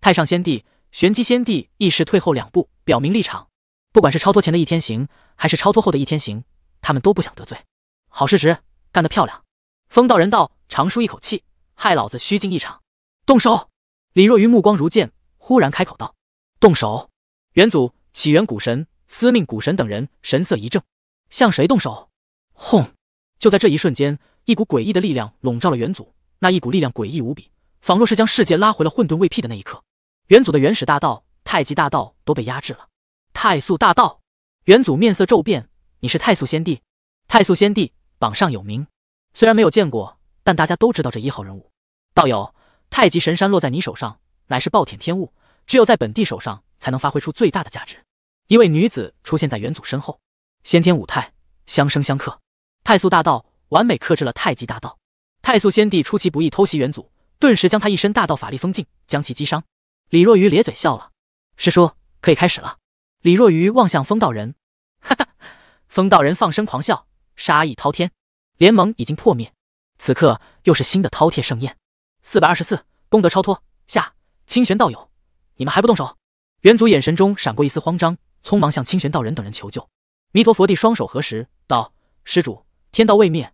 太上仙帝、玄机仙帝亦是退后两步，表明立场。不管是超脱前的易天行，还是超脱后的易天行，他们都不想得罪。好事值，干得漂亮！风道人道，长舒一口气，害老子虚惊一场。动手！李若愚目光如剑，忽然开口道：“动手！”元祖、起源古神、司命古神等人神色一正，向谁动手？轰！就在这一瞬间，一股诡异的力量笼罩了元祖。那一股力量诡异无比，仿若是将世界拉回了混沌未辟的那一刻。元祖的原始大道、太极大道都被压制了。太素大道，元祖面色骤变。你是太素先帝，太素先帝榜上有名，虽然没有见过，但大家都知道这一号人物。道友，太极神山落在你手上，乃是暴殄天物，只有在本帝手上才能发挥出最大的价值。一位女子出现在元祖身后，先天五态，相生相克。太素大道完美克制了太极大道。太素先帝出其不意偷袭元祖，顿时将他一身大道法力封禁，将其击伤。李若愚咧嘴笑了：“师叔，可以开始了。”李若愚望向风道人，哈哈。风道人放声狂笑，杀意滔天。联盟已经破灭，此刻又是新的饕餮盛宴。四百二十四功德超脱下，清玄道友，你们还不动手？元祖眼神中闪过一丝慌张，匆忙向清玄道人等人求救。弥陀佛帝双手合十道：“施主。”天道未灭，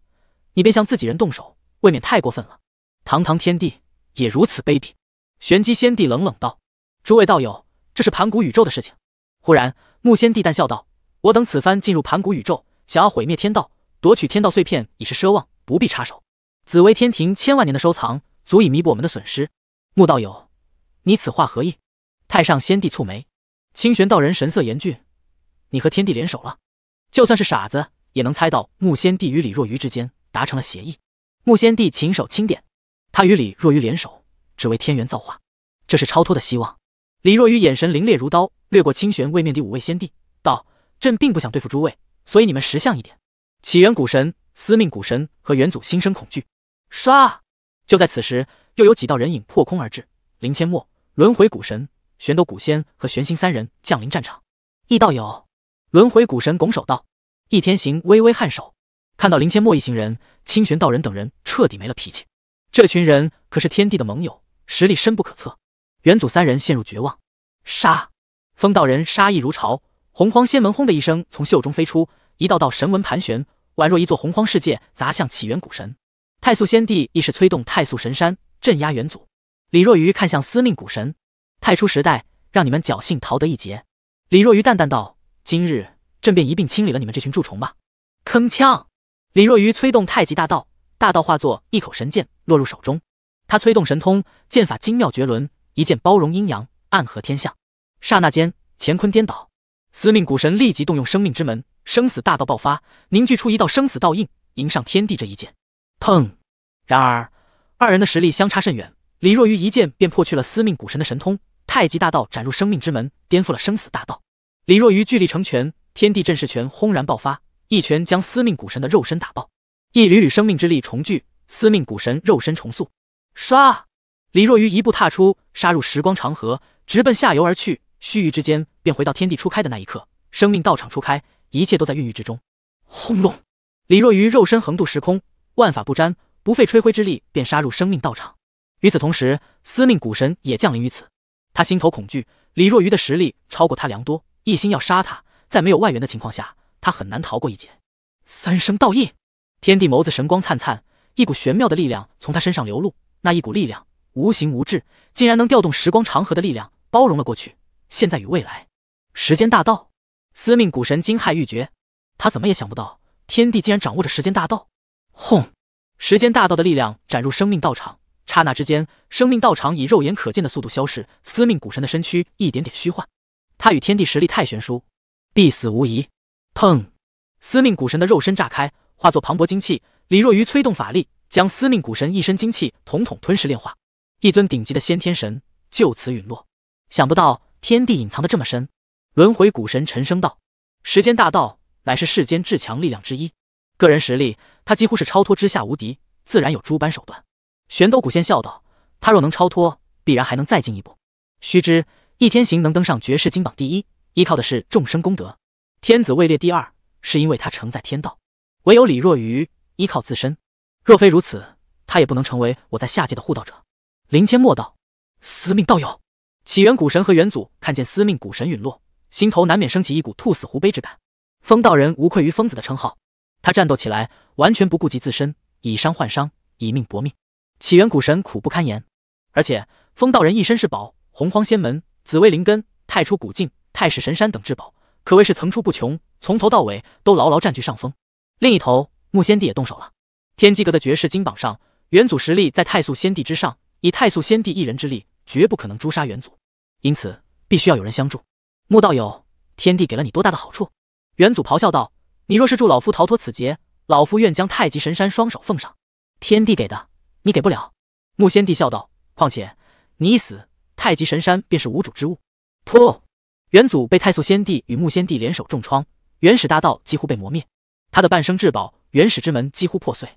你便向自己人动手，未免太过分了。堂堂天帝也如此卑鄙！玄机仙帝冷冷道：“诸位道友，这是盘古宇宙的事情。”忽然，木仙帝淡笑道：“我等此番进入盘古宇宙，想要毁灭天道，夺取天道碎片已是奢望，不必插手。紫薇天庭千万年的收藏，足以弥补我们的损失。”木道友，你此话何意？太上仙帝蹙眉，清玄道人神色严峻：“你和天帝联手了？就算是傻子。”也能猜到木仙帝与李若愚之间达成了协议。木仙帝亲手钦点，他与李若愚联手，只为天元造化，这是超脱的希望。李若愚眼神凌冽如刀，掠过清玄位面的五位仙帝，道：“朕并不想对付诸位，所以你们识相一点。”起源古神、司命古神和元祖心生恐惧。唰！就在此时，又有几道人影破空而至。林千陌、轮回古神、玄斗古仙和玄星三人降临战场。易道友，轮回古神拱手道。易天行微微颔首，看到林千墨一行人，清玄道人等人彻底没了脾气。这群人可是天地的盟友，实力深不可测。元祖三人陷入绝望，杀！风道人杀意如潮，洪荒仙门轰的一声从袖中飞出，一道道神纹盘旋，宛若一座洪荒世界砸向起源古神。太素仙帝亦是催动太素神山镇压元祖。李若愚看向司命古神，太初时代让你们侥幸逃得一劫。李若愚淡淡道：“今日。”朕便一并清理了你们这群蛀虫吧！铿锵，李若愚催动太极大道，大道化作一口神剑落入手中。他催动神通，剑法精妙绝伦，一剑包容阴阳，暗合天象。刹那间，乾坤颠倒。司命古神立即动用生命之门，生死大道爆发，凝聚出一道生死道印，迎上天地这一剑。砰！然而，二人的实力相差甚远，李若愚一剑便破去了司命古神的神通，太极大道斩入生命之门，颠覆了生死大道。李若愚聚力成拳。天地震势拳轰然爆发，一拳将司命古神的肉身打爆，一缕缕生命之力重聚，司命古神肉身重塑。唰，李若愚一步踏出，杀入时光长河，直奔下游而去。须臾之间，便回到天地初开的那一刻，生命道场初开，一切都在孕育之中。轰隆！李若愚肉身横渡时空，万法不沾，不费吹灰之力便杀入生命道场。与此同时，司命古神也降临于此，他心头恐惧，李若愚的实力超过他良多，一心要杀他。在没有外援的情况下，他很难逃过一劫。三生道印，天地眸子神光灿灿，一股玄妙的力量从他身上流露。那一股力量无形无质，竟然能调动时光长河的力量，包容了过去、现在与未来。时间大道，司命古神惊骇欲绝，他怎么也想不到，天地竟然掌握着时间大道。轰！时间大道的力量斩入生命道场，刹那之间，生命道场以肉眼可见的速度消逝。司命古神的身躯一点点虚幻，他与天地实力太悬殊。必死无疑！砰！司命古神的肉身炸开，化作磅礴精气。李若愚催动法力，将司命古神一身精气统统吞噬炼化。一尊顶级的先天神就此陨落。想不到天地隐藏的这么深！轮回古神沉声道：“时间大道乃是世间至强力量之一，个人实力他几乎是超脱之下无敌，自然有诸般手段。”玄斗古仙笑道：“他若能超脱，必然还能再进一步。须知易天行能登上绝世金榜第一。”依靠的是众生功德，天子位列第二，是因为他承载天道。唯有李若愚依靠自身，若非如此，他也不能成为我在下界的护道者。林千陌道：“司命道友，起源古神和元祖看见司命古神陨落，心头难免升起一股兔死狐悲之感。风道人无愧于疯子的称号，他战斗起来完全不顾及自身，以伤换伤，以命搏命。起源古神苦不堪言，而且风道人一身是宝，洪荒仙门紫薇灵根，太初古境。”太始神山等至宝可谓是层出不穷，从头到尾都牢牢占据上风。另一头，木仙帝也动手了。天机阁的绝世金榜上，元祖实力在太素仙帝之上，以太素仙帝一人之力，绝不可能诛杀元祖，因此必须要有人相助。穆道友，天帝给了你多大的好处？元祖咆哮道：“你若是助老夫逃脱此劫，老夫愿将太极神山双手奉上。”天帝给的，你给不了。木仙帝笑道：“况且你一死，太极神山便是无主之物。”噗。元祖被太素先帝与木先帝联手重创，原始大道几乎被磨灭，他的半生至宝元始之门几乎破碎。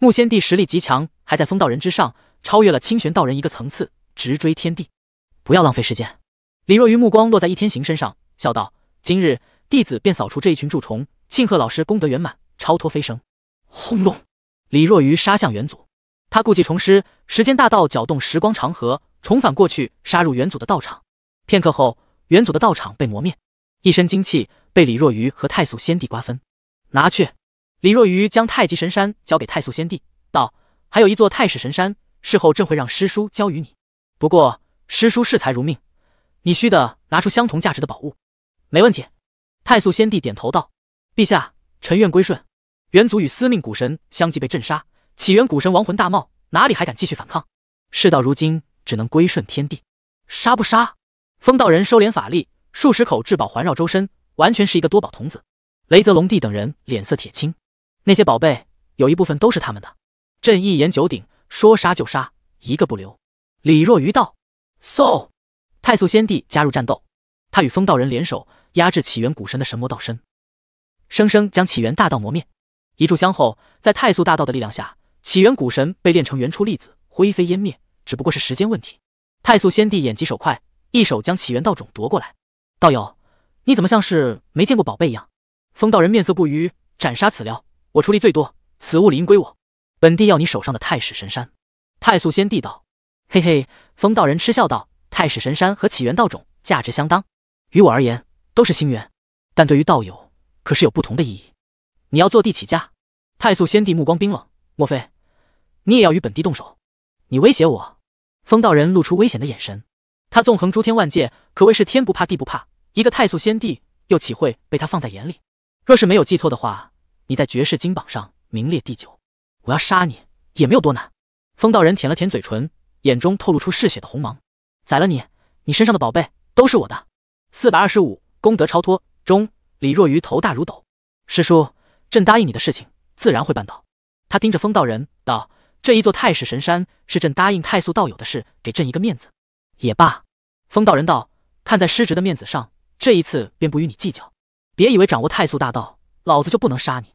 木先帝实力极强，还在风道人之上，超越了清玄道人一个层次，直追天地。不要浪费时间。李若愚目光落在易天行身上，笑道：“今日弟子便扫除这一群蛀虫，庆贺老师功德圆满，超脱飞升。”轰隆！李若愚杀向元祖，他故技重施，时间大道搅动时光长河，重返过去，杀入元祖的道场。片刻后。元祖的道场被磨灭，一身精气被李若愚和太素先帝瓜分。拿去！李若愚将太极神山交给太素先帝，道：“还有一座太史神山，事后朕会让师叔交与你。不过师叔视财如命，你需得拿出相同价值的宝物。”没问题。太素先帝点头道：“陛下，臣愿归顺。”元祖与司命古神相继被镇杀，起源古神亡魂大冒，哪里还敢继续反抗？事到如今，只能归顺天地。杀不杀？风道人收敛法力，数十口至宝环绕周身，完全是一个多宝童子。雷泽龙帝等人脸色铁青，那些宝贝有一部分都是他们的。朕一言九鼎，说杀就杀，一个不留。李若愚道：“ s o 太素先帝加入战斗，他与风道人联手压制起源古神的神魔道身，生生将起源大道磨灭。一炷香后，在太素大道的力量下，起源古神被炼成原初粒子，灰飞烟灭，只不过是时间问题。太素先帝眼疾手快。一手将起源道种夺过来，道友，你怎么像是没见过宝贝一样？风道人面色不愉，斩杀此料，我出力最多，此物理应归我。本地要你手上的太史神山，太素仙帝道。嘿嘿，风道人嗤笑道，太史神山和起源道种价值相当，于我而言都是星元，但对于道友可是有不同的意义。你要坐地起价？太素仙帝目光冰冷，莫非你也要与本地动手？你威胁我？风道人露出危险的眼神。他纵横诸天万界，可谓是天不怕地不怕。一个太素仙帝，又岂会被他放在眼里？若是没有记错的话，你在绝世金榜上名列第九。我要杀你也没有多难。风道人舔了舔嘴唇，眼中透露出嗜血的红芒。宰了你，你身上的宝贝都是我的。四百二十五功德超脱中，李若愚头大如斗。师叔，朕答应你的事情自然会办到。他盯着风道人道：“这一座太史神山是朕答应太素道友的事，给朕一个面子。”也罢，风道人道，看在师侄的面子上，这一次便不与你计较。别以为掌握太素大道，老子就不能杀你。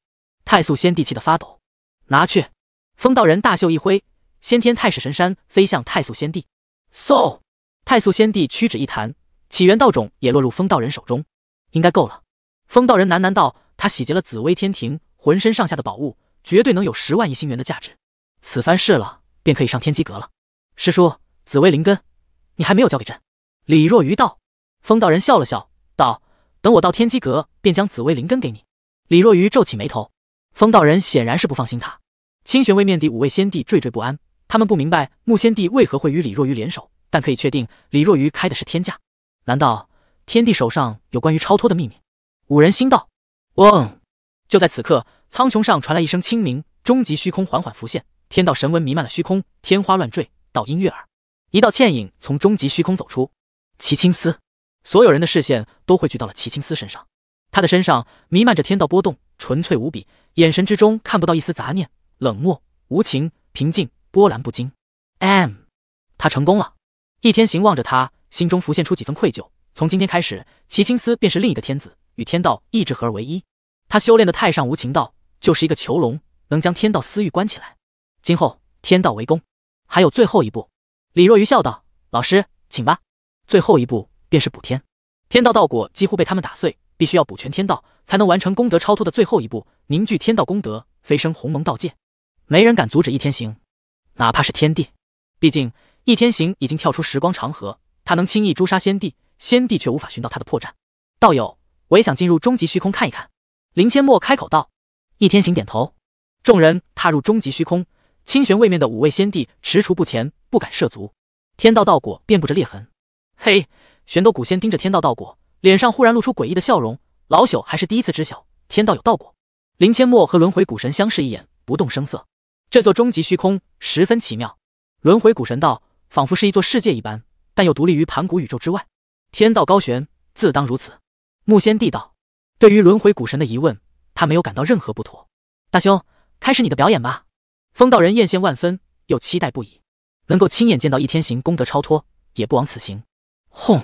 太素仙帝气得发抖，拿去。风道人大袖一挥，先天太史神山飞向太素仙帝，嗖！太素仙帝屈指一弹，起源道种也落入风道人手中，应该够了。风道人喃喃道，他洗劫了紫薇天庭，浑身上下的宝物，绝对能有十万亿星元的价值。此番试了，便可以上天机阁了。师叔，紫薇灵根。你还没有交给朕。李若愚道，风道人笑了笑，道：“等我到天机阁，便将紫薇灵根给你。”李若愚皱起眉头，风道人显然是不放心他。清玄位面的五位先帝惴惴不安，他们不明白木先帝为何会与李若愚联手，但可以确定李若愚开的是天价。难道天帝手上有关于超脱的秘密？五人心道。嗡！就在此刻，苍穹上传来一声清明，终极虚空缓缓浮现，天道神文弥漫了虚空，天花乱坠，道音悦耳。一道倩影从终极虚空走出，齐青丝，所有人的视线都汇聚到了齐青丝身上。他的身上弥漫着天道波动，纯粹无比，眼神之中看不到一丝杂念，冷漠无情，平静波澜不惊。M，他成功了。易天行望着他，心中浮现出几分愧疚。从今天开始，齐青丝便是另一个天子，与天道意志合而为一。他修炼的太上无情道就是一个囚笼，能将天道私欲关起来。今后天道为公，还有最后一步。李若愚笑道：“老师，请吧。最后一步便是补天，天道道果几乎被他们打碎，必须要补全天道，才能完成功德超脱的最后一步，凝聚天道功德，飞升鸿蒙道界。没人敢阻止易天行，哪怕是天帝，毕竟易天行已经跳出时光长河，他能轻易诛杀先帝，先帝却无法寻到他的破绽。”道友，我也想进入终极虚空看一看。”林千陌开口道。易天行点头。众人踏入终极虚空，清玄位面的五位先帝踟蹰不前。不敢涉足，天道道果遍布着裂痕。嘿，玄都古仙盯着天道道果，脸上忽然露出诡异的笑容。老朽还是第一次知晓天道有道果。林千陌和轮回古神相视一眼，不动声色。这座终极虚空十分奇妙，轮回古神道，仿佛是一座世界一般，但又独立于盘古宇宙之外。天道高悬，自当如此。木仙帝道，对于轮回古神的疑问，他没有感到任何不妥。大兄，开始你的表演吧。风道人艳羡万分，又期待不已。能够亲眼见到易天行功德超脱，也不枉此行。轰！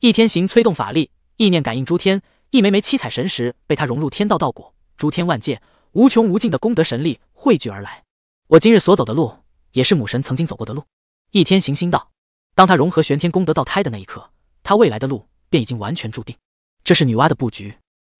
易天行催动法力，意念感应诸天，一枚枚七彩神石被他融入天道道果，诸天万界无穷无尽的功德神力汇聚而来。我今日所走的路，也是母神曾经走过的路。易天行心道：当他融合玄天功德道胎的那一刻，他未来的路便已经完全注定。这是女娲的布局，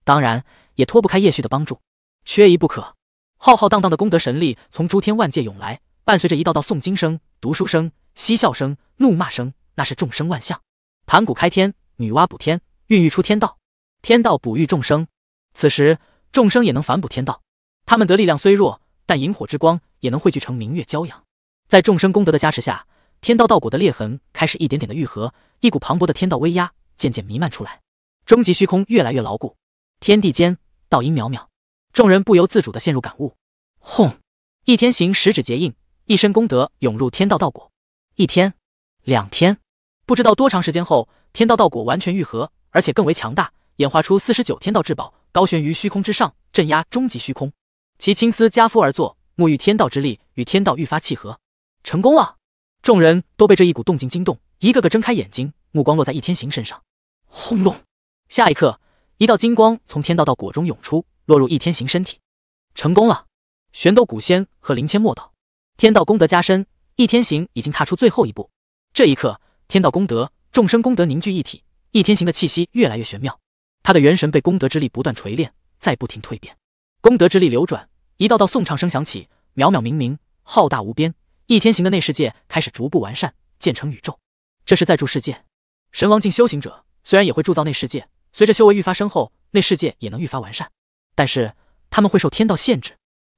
当然也脱不开叶旭的帮助，缺一不可。浩浩荡荡的功德神力从诸天万界涌来，伴随着一道道诵经声。读书声、嬉笑声、怒骂声，那是众生万象。盘古开天，女娲补天，孕育出天道。天道哺育众生，此时众生也能反哺天道。他们的力量虽弱，但萤火之光也能汇聚成明月骄阳。在众生功德的加持下，天道道果的裂痕开始一点点的愈合，一股磅礴的天道威压渐渐弥漫出来。终极虚空越来越牢固，天地间道音渺渺，众人不由自主的陷入感悟。轰！一天行十指结印。一身功德涌入天道道果，一天、两天，不知道多长时间后，天道道果完全愈合，而且更为强大，演化出四十九天道至宝，高悬于虚空之上，镇压终极虚空。其青丝加肤而坐，沐浴天道之力，与天道愈发契合。成功了！众人都被这一股动静惊动，一个个睁开眼睛，目光落在易天行身上。轰隆！下一刻，一道金光从天道道果中涌出，落入易天行身体。成功了！玄斗古仙和林阡陌道。天道功德加深，易天行已经踏出最后一步。这一刻，天道功德、众生功德凝聚一体，易天行的气息越来越玄妙。他的元神被功德之力不断锤炼，在不停蜕变。功德之力流转，一道道颂唱声响起，渺渺冥冥，浩大无边。易天行的内世界开始逐步完善，建成宇宙。这是在筑世界。神王境修行者虽然也会铸造内世界，随着修为愈发深厚，内世界也能愈发完善，但是他们会受天道限制。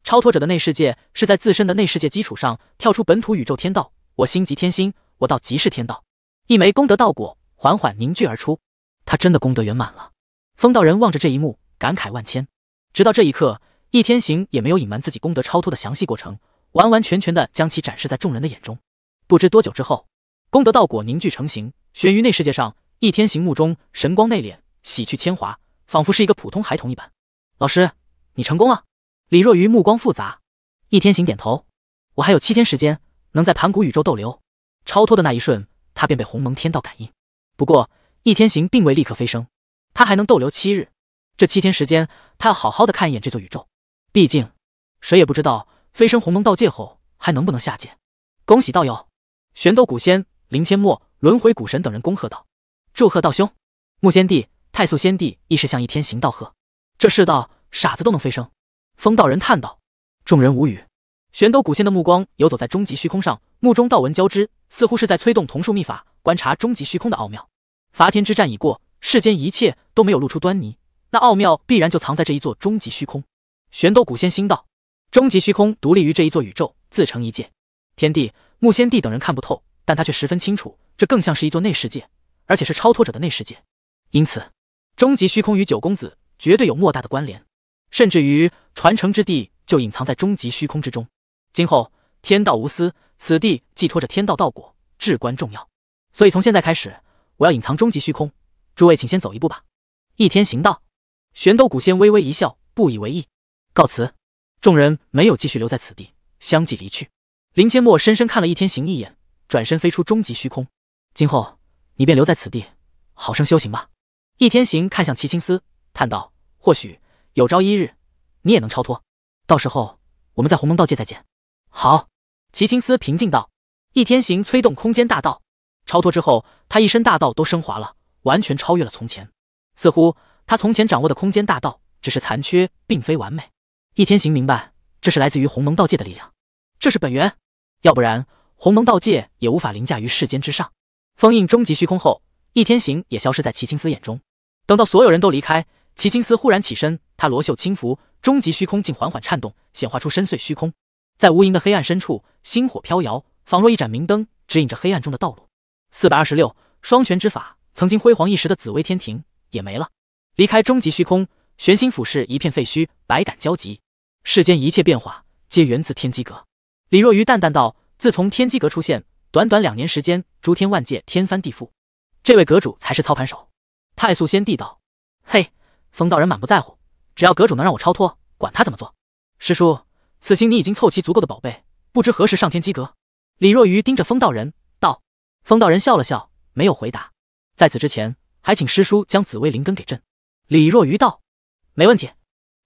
超脱者的内世界是在自身的内世界基础上跳出本土宇宙天道。我心即天心，我道即是天道。一枚功德道果缓缓凝聚而出，他真的功德圆满了。风道人望着这一幕，感慨万千。直到这一刻，易天行也没有隐瞒自己功德超脱的详细过程，完完全全的将其展示在众人的眼中。不知多久之后，功德道果凝聚成型，悬于内世界上。易天行目中神光内敛，洗去铅华，仿佛是一个普通孩童一般。老师，你成功了。李若愚目光复杂，易天行点头。我还有七天时间，能在盘古宇宙逗留。超脱的那一瞬，他便被鸿蒙天道感应。不过，易天行并未立刻飞升，他还能逗留七日。这七天时间，他要好好的看一眼这座宇宙。毕竟，谁也不知道飞升鸿蒙道界后还能不能下界。恭喜道友！玄斗古仙林千陌、轮回古神等人恭贺道，祝贺道兄。木仙帝、太素仙帝亦是向易天行道贺。这世道，傻子都能飞升。风道人叹道：“众人无语。”玄都古仙的目光游走在终极虚空上，目中道纹交织，似乎是在催动桐树秘法，观察终极虚空的奥妙。伐天之战已过，世间一切都没有露出端倪，那奥妙必然就藏在这一座终极虚空。玄都古仙心道：“终极虚空独立于这一座宇宙，自成一界。天帝、木仙帝等人看不透，但他却十分清楚，这更像是一座内世界，而且是超脱者的内世界。因此，终极虚空与九公子绝对有莫大的关联。”甚至于传承之地就隐藏在终极虚空之中。今后天道无私，此地寄托着天道道果，至关重要。所以从现在开始，我要隐藏终极虚空。诸位，请先走一步吧。易天行道，玄斗古仙微微一笑，不以为意，告辞。众人没有继续留在此地，相继离去。林千陌深深看了易天行一眼，转身飞出终极虚空。今后你便留在此地，好生修行吧。易天行看向齐青思，叹道：“或许。”有朝一日，你也能超脱，到时候我们在鸿蒙道界再见。好，齐青思平静道。易天行催动空间大道，超脱之后，他一身大道都升华了，完全超越了从前。似乎他从前掌握的空间大道只是残缺，并非完美。易天行明白，这是来自于鸿蒙道界的力量，这是本源，要不然鸿蒙道界也无法凌驾于世间之上。封印终极虚空后，易天行也消失在齐青思眼中。等到所有人都离开，齐青思忽然起身。他罗袖轻拂，终极虚空竟缓缓颤动，显化出深邃虚空。在无垠的黑暗深处，星火飘摇，仿若一盏明灯，指引着黑暗中的道路。四百二十六，双拳之法曾经辉煌一时的紫薇天庭也没了。离开终极虚空，玄心俯视一片废墟，百感交集。世间一切变化，皆源自天机阁。李若愚淡淡道：“自从天机阁出现，短短两年时间，诸天万界天翻地覆。这位阁主才是操盘手。”太素仙帝道：“嘿，风道人满不在乎。”只要阁主能让我超脱，管他怎么做。师叔，此行你已经凑齐足够的宝贝，不知何时上天机阁？李若愚盯着风道人道。风道人笑了笑，没有回答。在此之前，还请师叔将紫薇灵根给朕。李若愚道。没问题。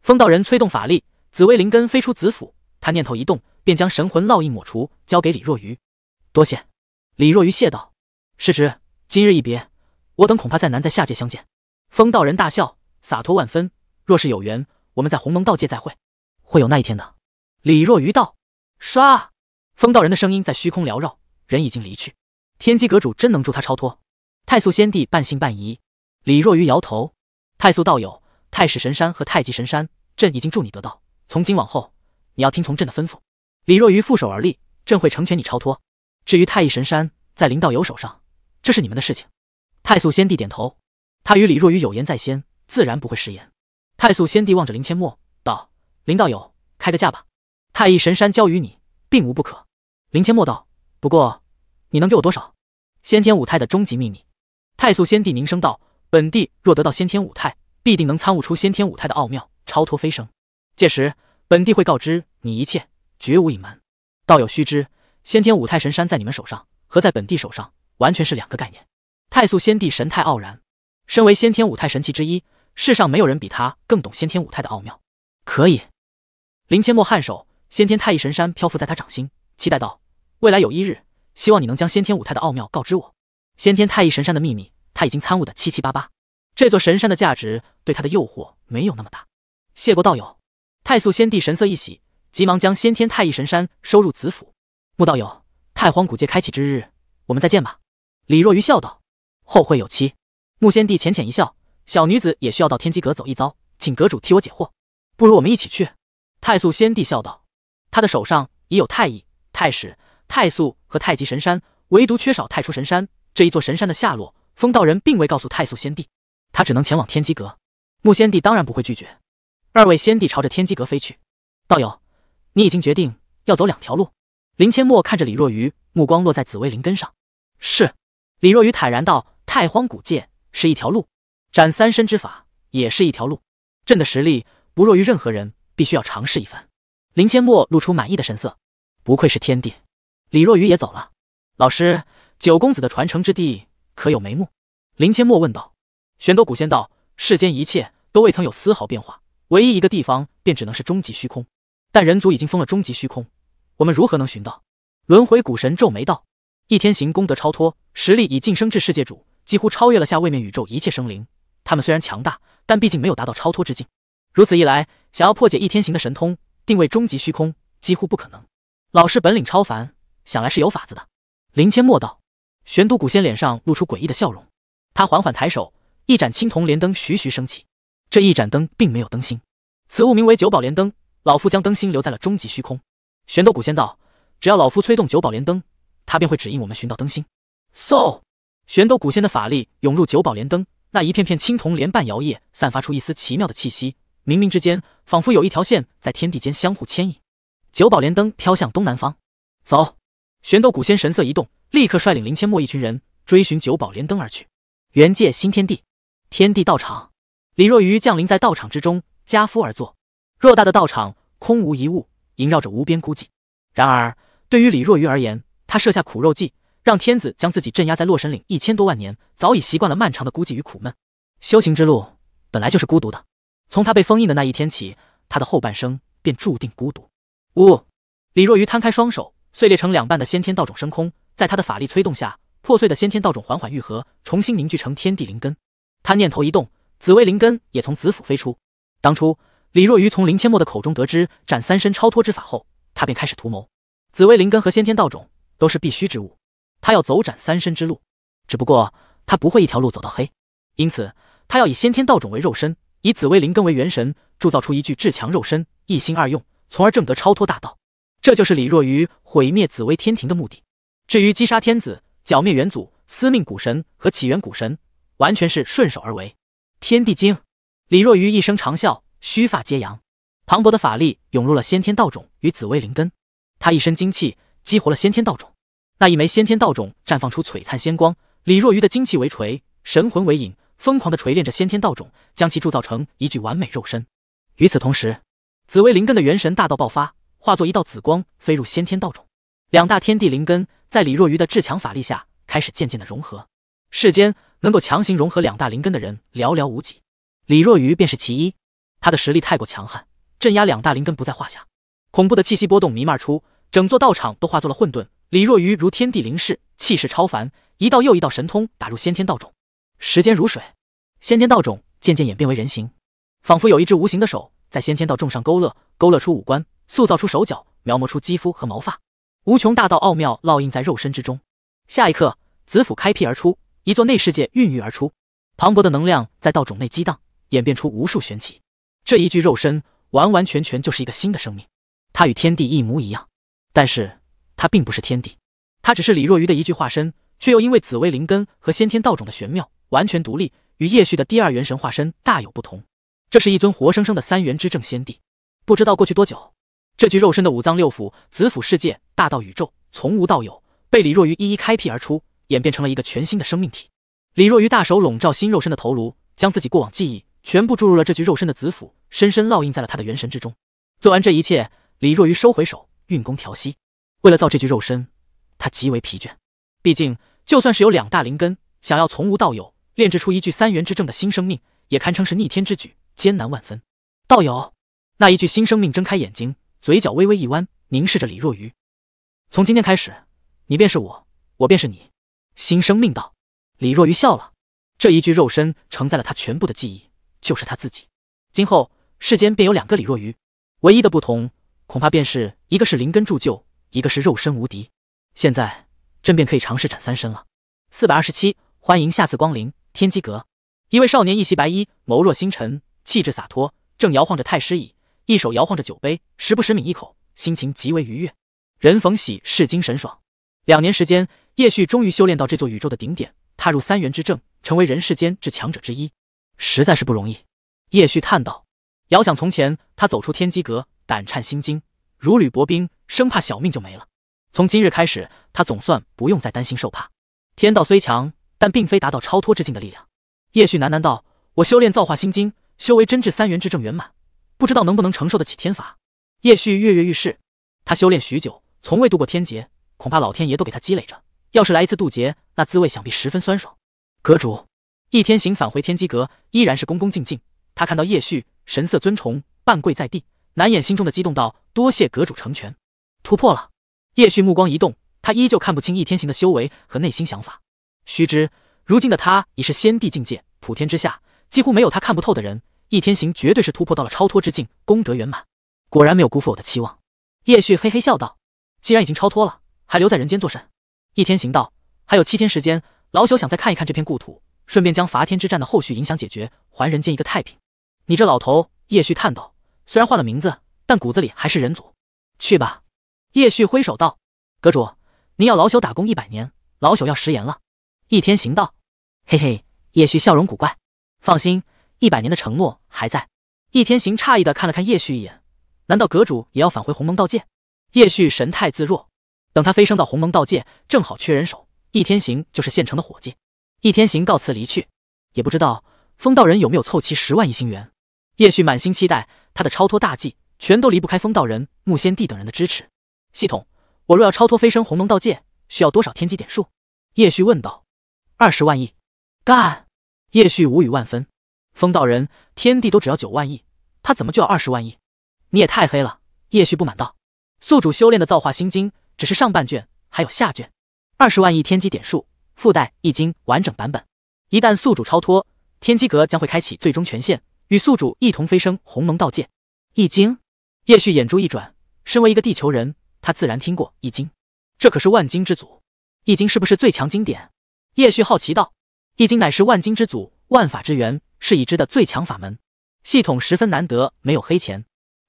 风道人催动法力，紫薇灵根飞出紫府。他念头一动，便将神魂烙印抹除，交给李若愚。多谢。李若愚谢道。师侄，今日一别，我等恐怕再难在下界相见。风道人大笑，洒脱万分。若是有缘，我们在鸿蒙道界再会，会有那一天的。李若愚道。唰，风道人的声音在虚空缭绕，人已经离去。天机阁主真能助他超脱？太素先帝半信半疑。李若愚摇头。太素道友，太始神山和太极神山，朕已经助你得道。从今往后，你要听从朕的吩咐。李若愚负手而立，朕会成全你超脱。至于太乙神山，在林道友手上，这是你们的事情。太素先帝点头，他与李若愚有言在先，自然不会食言。太素先帝望着林千陌，道：“林道友，开个价吧。太乙神山交与你，并无不可。”林千陌道：“不过，你能给我多少？先天五态的终极秘密。”太素先帝凝声道：“本帝若得到先天五态，必定能参悟出先天五态的奥妙，超脱飞升。届时，本帝会告知你一切，绝无隐瞒。道友须知，先天五态神山在你们手上，和在本帝手上，完全是两个概念。”太素先帝神态傲然，身为先天五态神器之一。世上没有人比他更懂先天五态的奥妙，可以。林千陌颔首，先天太乙神山漂浮在他掌心，期待道：“未来有一日，希望你能将先天五态的奥妙告知我。先天太乙神山的秘密，他已经参悟的七七八八。这座神山的价值对他的诱惑没有那么大。谢过道友。”太素仙帝神色一喜，急忙将先天太乙神山收入紫府。穆道友，太荒古界开启之日，我们再见吧。李若愚笑道：“后会有期。”穆仙帝浅浅一笑。小女子也需要到天机阁走一遭，请阁主替我解惑。不如我们一起去。太素先帝笑道：“他的手上已有太乙、太史、太素和太极神山，唯独缺少太初神山这一座神山的下落。风道人并未告诉太素先帝，他只能前往天机阁。”木先帝当然不会拒绝。二位先帝朝着天机阁飞去。道友，你已经决定要走两条路？林千陌看着李若愚，目光落在紫薇灵根上。是。李若愚坦然道：“太荒古界是一条路。”斩三身之法也是一条路，朕的实力不弱于任何人，必须要尝试一番。林千陌露出满意的神色，不愧是天帝。李若愚也走了。老师，九公子的传承之地可有眉目？林千陌问道。玄都古仙道，世间一切都未曾有丝毫变化，唯一一个地方便只能是终极虚空。但人族已经封了终极虚空，我们如何能寻到？轮回古神皱眉道。一天行功德超脱，实力已晋升至世界主，几乎超越了下位面宇宙一切生灵。他们虽然强大，但毕竟没有达到超脱之境。如此一来，想要破解一天行的神通，定位终极虚空，几乎不可能。老师本领超凡，想来是有法子的。林千陌道。玄都古仙脸上露出诡异的笑容，他缓缓抬手，一盏青铜莲灯徐徐升起。这一盏灯并没有灯芯，此物名为九宝莲灯。老夫将灯芯留在了终极虚空。玄都古仙道，只要老夫催动九宝莲灯，他便会指引我们寻到灯芯。嗖！玄都古仙的法力涌入九宝莲灯。那一片片青铜莲瓣摇曳，散发出一丝奇妙的气息，冥冥之间，仿佛有一条线在天地间相互牵引。九宝莲灯飘向东南方，走！玄斗古仙神色一动，立刻率领林千陌一群人追寻九宝莲灯而去。元界新天地，天地道场，李若愚降临在道场之中，跏夫而坐。偌大的道场空无一物，萦绕着无边孤寂。然而，对于李若愚而言，他设下苦肉计。让天子将自己镇压在洛神岭一千多万年，早已习惯了漫长的孤寂与苦闷。修行之路本来就是孤独的，从他被封印的那一天起，他的后半生便注定孤独。呜！李若愚摊开双手，碎裂成两半的先天道种升空，在他的法力催动下，破碎的先天道种缓缓愈合，重新凝聚成天地灵根。他念头一动，紫薇灵根也从紫府飞出。当初李若愚从林千陌的口中得知斩三身超脱之法后，他便开始图谋紫薇灵根和先天道种都是必须之物。他要走斩三身之路，只不过他不会一条路走到黑，因此他要以先天道种为肉身，以紫薇灵根为元神，铸造出一具至强肉身，一心二用，从而证得超脱大道。这就是李若愚毁灭紫薇天庭的目的。至于击杀天子、剿灭元祖、司命古神和起源古神，完全是顺手而为。天地经，李若愚一声长啸，须发皆扬，磅礴的法力涌入了先天道种与紫薇灵根，他一身精气激活了先天道种。那一枚先天道种绽放出璀璨仙光，李若愚的精气为锤，神魂为影，疯狂的锤炼着先天道种，将其铸造成一具完美肉身。与此同时，紫薇灵根的元神大道爆发，化作一道紫光飞入先天道种。两大天地灵根在李若愚的至强法力下开始渐渐的融合。世间能够强行融合两大灵根的人寥寥无几，李若愚便是其一。他的实力太过强悍，镇压两大灵根不在话下。恐怖的气息波动弥漫出，整座道场都化作了混沌。李若愚如天地灵士，气势超凡，一道又一道神通打入先天道种。时间如水，先天道种渐渐演变为人形，仿佛有一只无形的手在先天道种上勾勒，勾勒出五官，塑造出手脚，描摹出肌肤和毛发。无穷大道奥妙烙印在肉身之中。下一刻，子府开辟而出，一座内世界孕育而出。磅礴的能量在道种内激荡，演变出无数玄奇。这一具肉身完完全全就是一个新的生命，它与天地一模一样，但是。他并不是天帝，他只是李若愚的一具化身，却又因为紫薇灵根和先天道种的玄妙，完全独立，与叶旭的第二元神化身大有不同。这是一尊活生生的三元之正仙帝。不知道过去多久，这具肉身的五脏六腑、紫府世界、大道宇宙，从无到有，被李若愚一一开辟而出，演变成了一个全新的生命体。李若愚大手笼罩新肉身的头颅，将自己过往记忆全部注入了这具肉身的紫府，深深烙印在了他的元神之中。做完这一切，李若愚收回手，运功调息。为了造这具肉身，他极为疲倦。毕竟，就算是有两大灵根，想要从无到有炼制出一具三元之正的新生命，也堪称是逆天之举，艰难万分。道友，那一具新生命睁开眼睛，嘴角微微一弯，凝视着李若愚。从今天开始，你便是我，我便是你。新生命道。李若愚笑了。这一具肉身承载了他全部的记忆，就是他自己。今后世间便有两个李若愚，唯一的不同，恐怕便是一个是灵根铸就。一个是肉身无敌，现在朕便可以尝试斩三身了。四百二十七，欢迎下次光临天机阁。一位少年一袭白衣，眸若星辰，气质洒脱，正摇晃着太师椅，一手摇晃着酒杯，时不时抿一口，心情极为愉悦。人逢喜事精神爽。两年时间，叶旭终于修炼到这座宇宙的顶点，踏入三元之正，成为人世间之强者之一，实在是不容易。叶旭叹道。遥想从前，他走出天机阁，胆颤心惊。如履薄冰，生怕小命就没了。从今日开始，他总算不用再担心受怕。天道虽强，但并非达到超脱之境的力量。叶旭喃喃道：“我修炼造化心经，修为真至三元至正圆满，不知道能不能承受得起天罚。”叶旭跃跃欲试。他修炼许久，从未渡过天劫，恐怕老天爷都给他积累着。要是来一次渡劫，那滋味想必十分酸爽。阁主易天行返回天机阁，依然是恭恭敬敬。他看到叶旭，神色尊崇，半跪在地。难掩心中的激动，道：“多谢阁主成全，突破了。”叶旭目光一动，他依旧看不清易天行的修为和内心想法。须知，如今的他已是仙帝境界，普天之下几乎没有他看不透的人。易天行绝对是突破到了超脱之境，功德圆满。果然没有辜负我的期望。叶旭嘿嘿笑道：“既然已经超脱了，还留在人间做甚？”易天行道：“还有七天时间，老朽想再看一看这片故土，顺便将伐天之战的后续影响解决，还人间一个太平。”你这老头，叶旭叹道。虽然换了名字，但骨子里还是人族。去吧，叶旭挥手道。阁主，您要老朽打工一百年，老朽要食言了。易天行道。嘿嘿，叶旭笑容古怪。放心，一百年的承诺还在。易天行诧异的看了看叶旭一眼，难道阁主也要返回鸿蒙道界？叶旭神态自若，等他飞升到鸿蒙道界，正好缺人手，易天行就是现成的伙计。易天行告辞离去，也不知道风道人有没有凑齐十万亿星元。叶旭满心期待，他的超脱大计全都离不开风道人、木仙帝等人的支持。系统，我若要超脱飞升鸿蒙道界，需要多少天机点数？叶旭问道。二十万亿。干！叶旭无语万分。风道人、天地都只要九万亿，他怎么就要二十万亿？你也太黑了！叶旭不满道。宿主修炼的造化心经只是上半卷，还有下卷。二十万亿天机点数，附带易经完整版本。一旦宿主超脱，天机阁将会开启最终权限。与宿主一同飞升鸿蒙道界，《易经》。叶旭眼珠一转，身为一个地球人，他自然听过《易经》，这可是万经之祖。《易经》是不是最强经典？叶旭好奇道。《易经》乃是万经之祖，万法之源，是已知的最强法门。系统十分难得，没有黑钱。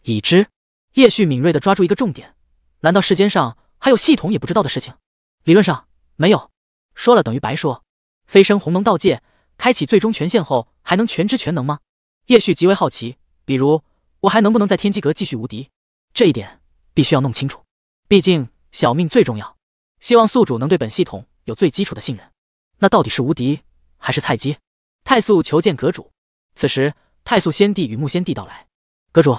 已知。叶旭敏锐的抓住一个重点，难道世间上还有系统也不知道的事情？理论上没有，说了等于白说。飞升鸿蒙道界，开启最终权限后，还能全知全能吗？叶旭极为好奇，比如我还能不能在天机阁继续无敌，这一点必须要弄清楚。毕竟小命最重要，希望宿主能对本系统有最基础的信任。那到底是无敌还是菜鸡？太素求见阁主。此时，太素先帝与木先帝到来。阁主，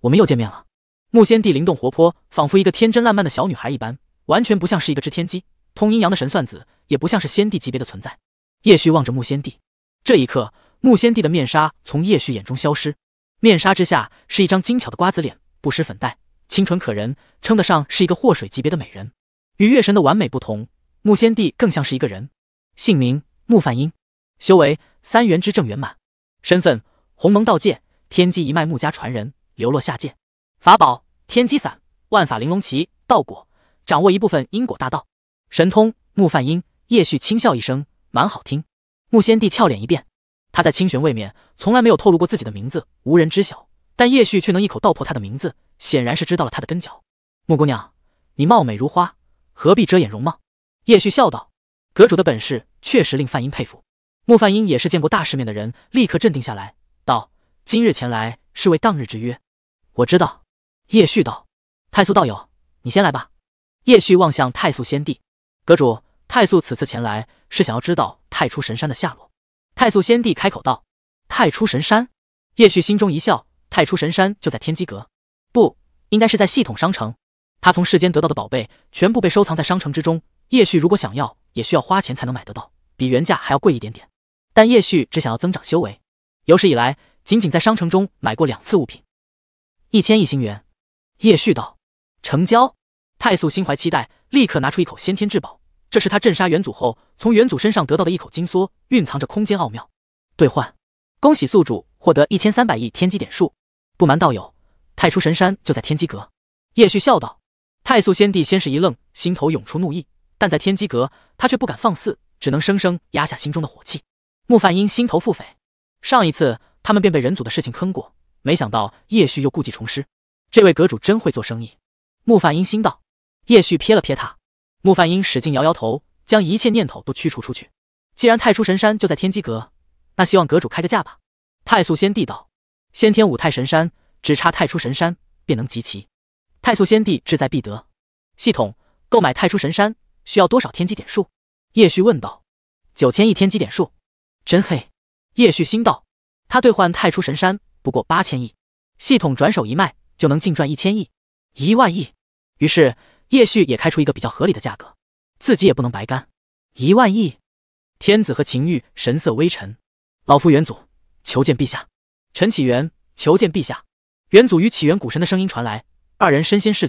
我们又见面了。木先帝灵动活泼，仿佛一个天真烂漫的小女孩一般，完全不像是一个知天机、通阴阳的神算子，也不像是先帝级别的存在。叶旭望着木先帝，这一刻。木仙帝的面纱从叶旭眼中消失，面纱之下是一张精巧的瓜子脸，不施粉黛，清纯可人，称得上是一个祸水级别的美人。与月神的完美不同，木仙帝更像是一个人。姓名：木梵音，修为：三元之正圆满，身份：鸿蒙道界天机一脉木家传人，流落下界。法宝：天机伞、万法玲珑旗、道果，掌握一部分因果大道。神通：木梵音。叶旭轻笑一声，蛮好听。木仙帝俏脸一变。他在清玄位面从来没有透露过自己的名字，无人知晓。但叶旭却能一口道破他的名字，显然是知道了他的跟脚。木姑娘，你貌美如花，何必遮掩容貌？叶旭笑道：“阁主的本事确实令范英佩服。”木范英也是见过大世面的人，立刻镇定下来道：“今日前来是为当日之约。”我知道。叶旭道：“太素道友，你先来吧。”叶旭望向太素仙帝阁主，太素此次前来是想要知道太初神山的下落。太素先帝开口道：“太初神山。”叶旭心中一笑，太初神山就在天机阁，不应该是在系统商城。他从世间得到的宝贝全部被收藏在商城之中，叶旭如果想要，也需要花钱才能买得到，比原价还要贵一点点。但叶旭只想要增长修为，有史以来仅仅在商城中买过两次物品，一千亿星元。叶旭道：“成交。”太素心怀期待，立刻拿出一口先天至宝。这是他镇杀元祖后，从元祖身上得到的一口金梭，蕴藏着空间奥妙。兑换，恭喜宿主获得一千三百亿天机点数。不瞒道友，太初神山就在天机阁。叶旭笑道。太素先帝先是一愣，心头涌出怒意，但在天机阁，他却不敢放肆，只能生生压下心中的火气。穆泛英心头腹诽，上一次他们便被人祖的事情坑过，没想到叶旭又故技重施，这位阁主真会做生意。穆泛英心道。叶旭瞥了瞥他。穆范英使劲摇摇头，将一切念头都驱除出去。既然太初神山就在天机阁，那希望阁主开个价吧。太素仙帝道：“先天五太神山，只差太初神山便能集齐。”太素仙帝志在必得。系统，购买太初神山需要多少天机点数？叶旭问道。九千亿天机点数。真黑！叶旭心道，他兑换太初神山不过八千亿，系统转手一卖就能净赚一千亿、一万亿。于是。叶旭也开出一个比较合理的价格，自己也不能白干。一万亿，天子和秦玉神色微沉。老夫元祖求见陛下，陈启元求见陛下。元祖与启元古神的声音传来，二人身先士卒。